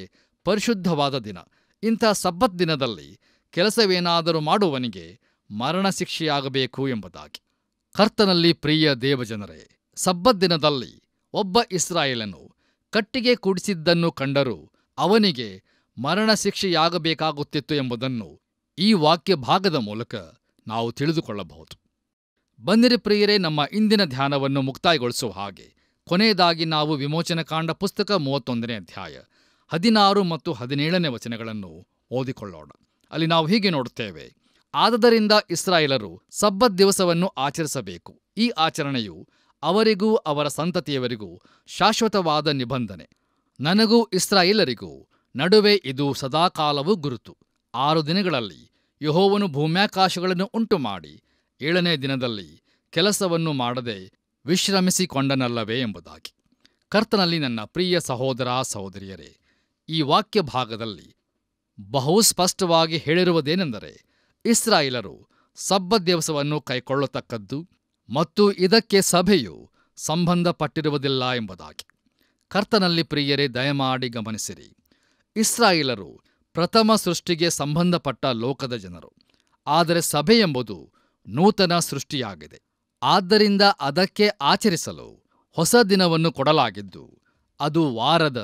ಪರಿಶುದ್ಧವಾದ ದಿನ ಇಂಥ ಸಬ್ಬತ್ ದಿನದಲ್ಲಿ ಕೆಲಸವೇನಾದರೂ ಮಾಡುವವನಿಗೆ ಮರಣ ಶಿಕ್ಷೆಯಾಗಬೇಕು ಎಂಬುದಾಗಿ ಕರ್ತನಲ್ಲಿ ಪ್ರಿಯ ದೇವಜನರೇ ಸಬ್ಬತ್ ದಿನದಲ್ಲಿ ಒಬ್ಬ ಇಸ್ರಾಯೇಲನು ಕಟ್ಟಿಗೆ ಕೂಡಿಸಿದ್ದನ್ನು ಕಂಡರೂ ಅವನಿಗೆ ಮರಣ ಶಿಕ್ಷೆಯಾಗಬೇಕಾಗುತ್ತಿತ್ತು ಎಂಬುದನ್ನು ಈ ವಾಕ್ಯ ಭಾಗದ ಮೂಲಕ ನಾವು ತಿಳಿದುಕೊಳ್ಳಬಹುದು ಬನ್ನಿರಿ ಪ್ರಿಯರೇ ನಮ್ಮ ಇಂದಿನ ಧ್ಯಾನವನ್ನು ಮುಕ್ತಾಯಗೊಳಿಸುವ ಹಾಗೆ ಕೊನೆಯದಾಗಿ ನಾವು ವಿಮೋಚನಕಾಂಡ ಪುಸ್ತಕ ಮೂವತ್ತೊಂದನೇ ಅಧ್ಯಾಯ ಹದಿನಾರು ಮತ್ತು ಹದಿನೇಳನೇ ವಚನಗಳನ್ನು ಓದಿಕೊಳ್ಳೋಣ ಅಲ್ಲಿ ನಾವು ಹೀಗೆ ನೋಡುತ್ತೇವೆ ಆದದರಿಂದ ಇಸ್ರಾಯೇಲರು ಸಬ್ಬತ್ ದಿವಸವನ್ನು ಆಚರಿಸಬೇಕು ಈ ಆಚರಣೆಯು ಅವರಿಗೂ ಅವರ ಸಂತತಿಯವರಿಗೂ ಶಾಶ್ವತವಾದ ನಿಬಂಧನೆ ನನಗೂ ಇಸ್ರಾಯೇಲರಿಗೂ ನಡುವೆ ಇದು ಸದಾಕಾಲವೂ ಗುರುತು ಆರು ದಿನಗಳಲ್ಲಿ ಯಹೋವನು ಭೂಮ್ಯಾಕಾಶಗಳನ್ನು ಉಂಟುಮಾಡಿ ಏಳನೇ ದಿನದಲ್ಲಿ ಕೆಲಸವನ್ನು ಮಾಡದೆ ವಿಶ್ರಮಿಸಿಕೊಂಡನಲ್ಲವೇ ಎಂಬುದಾಗಿ ಕರ್ತನಲ್ಲಿ ನನ್ನ ಪ್ರಿಯ ಸಹೋದರ ಸಹೋದರಿಯರೇ ಈ ವಾಕ್ಯ ಭಾಗದಲ್ಲಿ ಬಹು ಸ್ಪಷ್ಟವಾಗಿ ಹೇಳಿರುವುದೇನೆಂದರೆ ಇಸ್ರಾಯಿಲರು ಸಬ್ಬ ದಿವಸವನ್ನು ಕೈಕೊಳ್ಳತಕ್ಕದ್ದು ಮತ್ತು ಇದಕ್ಕೆ ಸಭೆಯು ಸಂಬಂಧಪಟ್ಟಿರುವುದಿಲ್ಲ ಎಂಬುದಾಗಿ ಕರ್ತನಲ್ಲಿ ಪ್ರಿಯರೇ ದಯಮಾಡಿ ಗಮನಿಸಿರಿ ಇಸ್ರಾಯಿಲರು ಪ್ರಥಮ ಸೃಷ್ಟಿಗೆ ಸಂಬಂಧಪಟ್ಟ ಲೋಕದ ಜನರು ಆದರೆ ಸಭೆ ಎಂಬುದು ನೂತನ ಸೃಷ್ಟಿಯಾಗಿದೆ ಆದ್ದರಿಂದ ಅದಕ್ಕೆ ಆಚರಿಸಲು ಹೊಸ ದಿನವನ್ನು ಕೊಡಲಾಗಿದ್ದು ಅದು ವಾರದ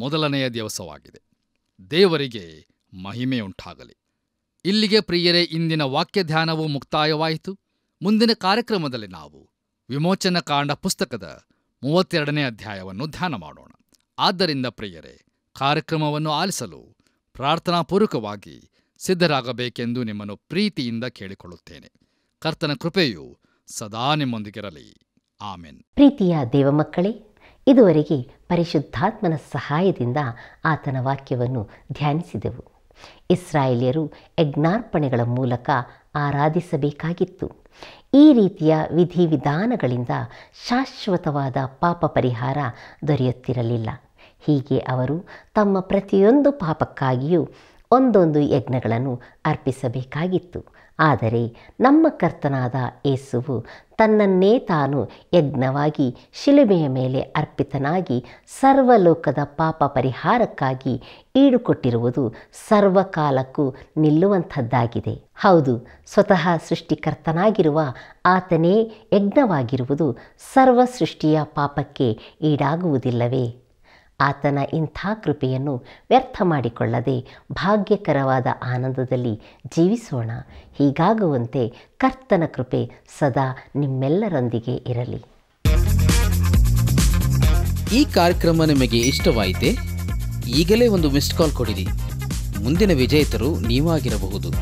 ಮೊದಲನೆಯ ದಿವಸವಾಗಿದೆ ದೇವರಿಗೆ ಮಹಿಮೆಯುಂಟಾಗಲಿ ಇಲ್ಲಿಗೆ ಪ್ರಿಯರೇ ಇಂದಿನ ವಾಕ್ಯ ಧ್ಯಾನವು ಮುಕ್ತಾಯವಾಯಿತು ಮುಂದಿನ ಕಾರ್ಯಕ್ರಮದಲ್ಲಿ ನಾವು ಕಾಂಡ ಪುಸ್ತಕದ ಮೂವತ್ತೆರಡನೇ ಅಧ್ಯಾಯವನ್ನು ಧ್ಯಾನ ಮಾಡೋಣ ಆದ್ದರಿಂದ ಪ್ರಿಯರೇ ಕಾರ್ಯಕ್ರಮವನ್ನು ಆಲಿಸಲು ಪ್ರಾರ್ಥನಾಪೂರ್ವಕವಾಗಿ ಸಿದ್ಧರಾಗಬೇಕೆಂದು ನಿಮ್ಮನ್ನು ಪ್ರೀತಿಯಿಂದ ಕೇಳಿಕೊಳ್ಳುತ್ತೇನೆ ಕರ್ತನ ಕೃಪೆಯು ಸದಾ ನಿಮ್ಮೊಂದಿಗಿರಲಿ ಆಮೆನ್ ಪ್ರೀತಿಯ ದೇವಮಕ್ಕಳೇ ಇದುವರೆಗೆ ಪರಿಶುದ್ಧಾತ್ಮನ ಸಹಾಯದಿಂದ ಆತನ ವಾಕ್ಯವನ್ನು ಧ್ಯಾನಿಸಿದೆವು ಇಸ್ರಾಯೇಲಿಯರು ಯಜ್ಞಾರ್ಪಣೆಗಳ ಮೂಲಕ ಆರಾಧಿಸಬೇಕಾಗಿತ್ತು ಈ ರೀತಿಯ ವಿಧಿವಿಧಾನಗಳಿಂದ ಶಾಶ್ವತವಾದ ಪಾಪ ಪರಿಹಾರ ದೊರೆಯುತ್ತಿರಲಿಲ್ಲ ಹೀಗೆ ಅವರು ತಮ್ಮ ಪ್ರತಿಯೊಂದು ಪಾಪಕ್ಕಾಗಿಯೂ ಒಂದೊಂದು ಯಜ್ಞಗಳನ್ನು ಅರ್ಪಿಸಬೇಕಾಗಿತ್ತು ಆದರೆ ನಮ್ಮ ಕರ್ತನಾದ ಏಸುವು ತನ್ನನ್ನೇ ತಾನು ಯಜ್ಞವಾಗಿ ಶಿಲುಬೆಯ ಮೇಲೆ ಅರ್ಪಿತನಾಗಿ ಸರ್ವಲೋಕದ ಪಾಪ ಪರಿಹಾರಕ್ಕಾಗಿ ಈಡುಕೊಟ್ಟಿರುವುದು ಸರ್ವಕಾಲಕ್ಕೂ ನಿಲ್ಲುವಂಥದ್ದಾಗಿದೆ ಹೌದು ಸ್ವತಃ ಸೃಷ್ಟಿಕರ್ತನಾಗಿರುವ ಆತನೇ ಯಜ್ಞವಾಗಿರುವುದು ಸರ್ವ ಸೃಷ್ಟಿಯ ಪಾಪಕ್ಕೆ ಈಡಾಗುವುದಿಲ್ಲವೇ ಆತನ ಇಂಥ ಕೃಪೆಯನ್ನು ವ್ಯರ್ಥ ಮಾಡಿಕೊಳ್ಳದೆ ಭಾಗ್ಯಕರವಾದ ಆನಂದದಲ್ಲಿ ಜೀವಿಸೋಣ ಹೀಗಾಗುವಂತೆ ಕರ್ತನ ಕೃಪೆ ಸದಾ ನಿಮ್ಮೆಲ್ಲರೊಂದಿಗೆ ಇರಲಿ ಈ ಕಾರ್ಯಕ್ರಮ ನಿಮಗೆ ಇಷ್ಟವಾಯಿತೆ ಈಗಲೇ ಒಂದು ಮಿಸ್ಡ್ ಕಾಲ್ ಕೊಡಿರಿ ಮುಂದಿನ ವಿಜೇತರು ನೀವಾಗಿರಬಹುದು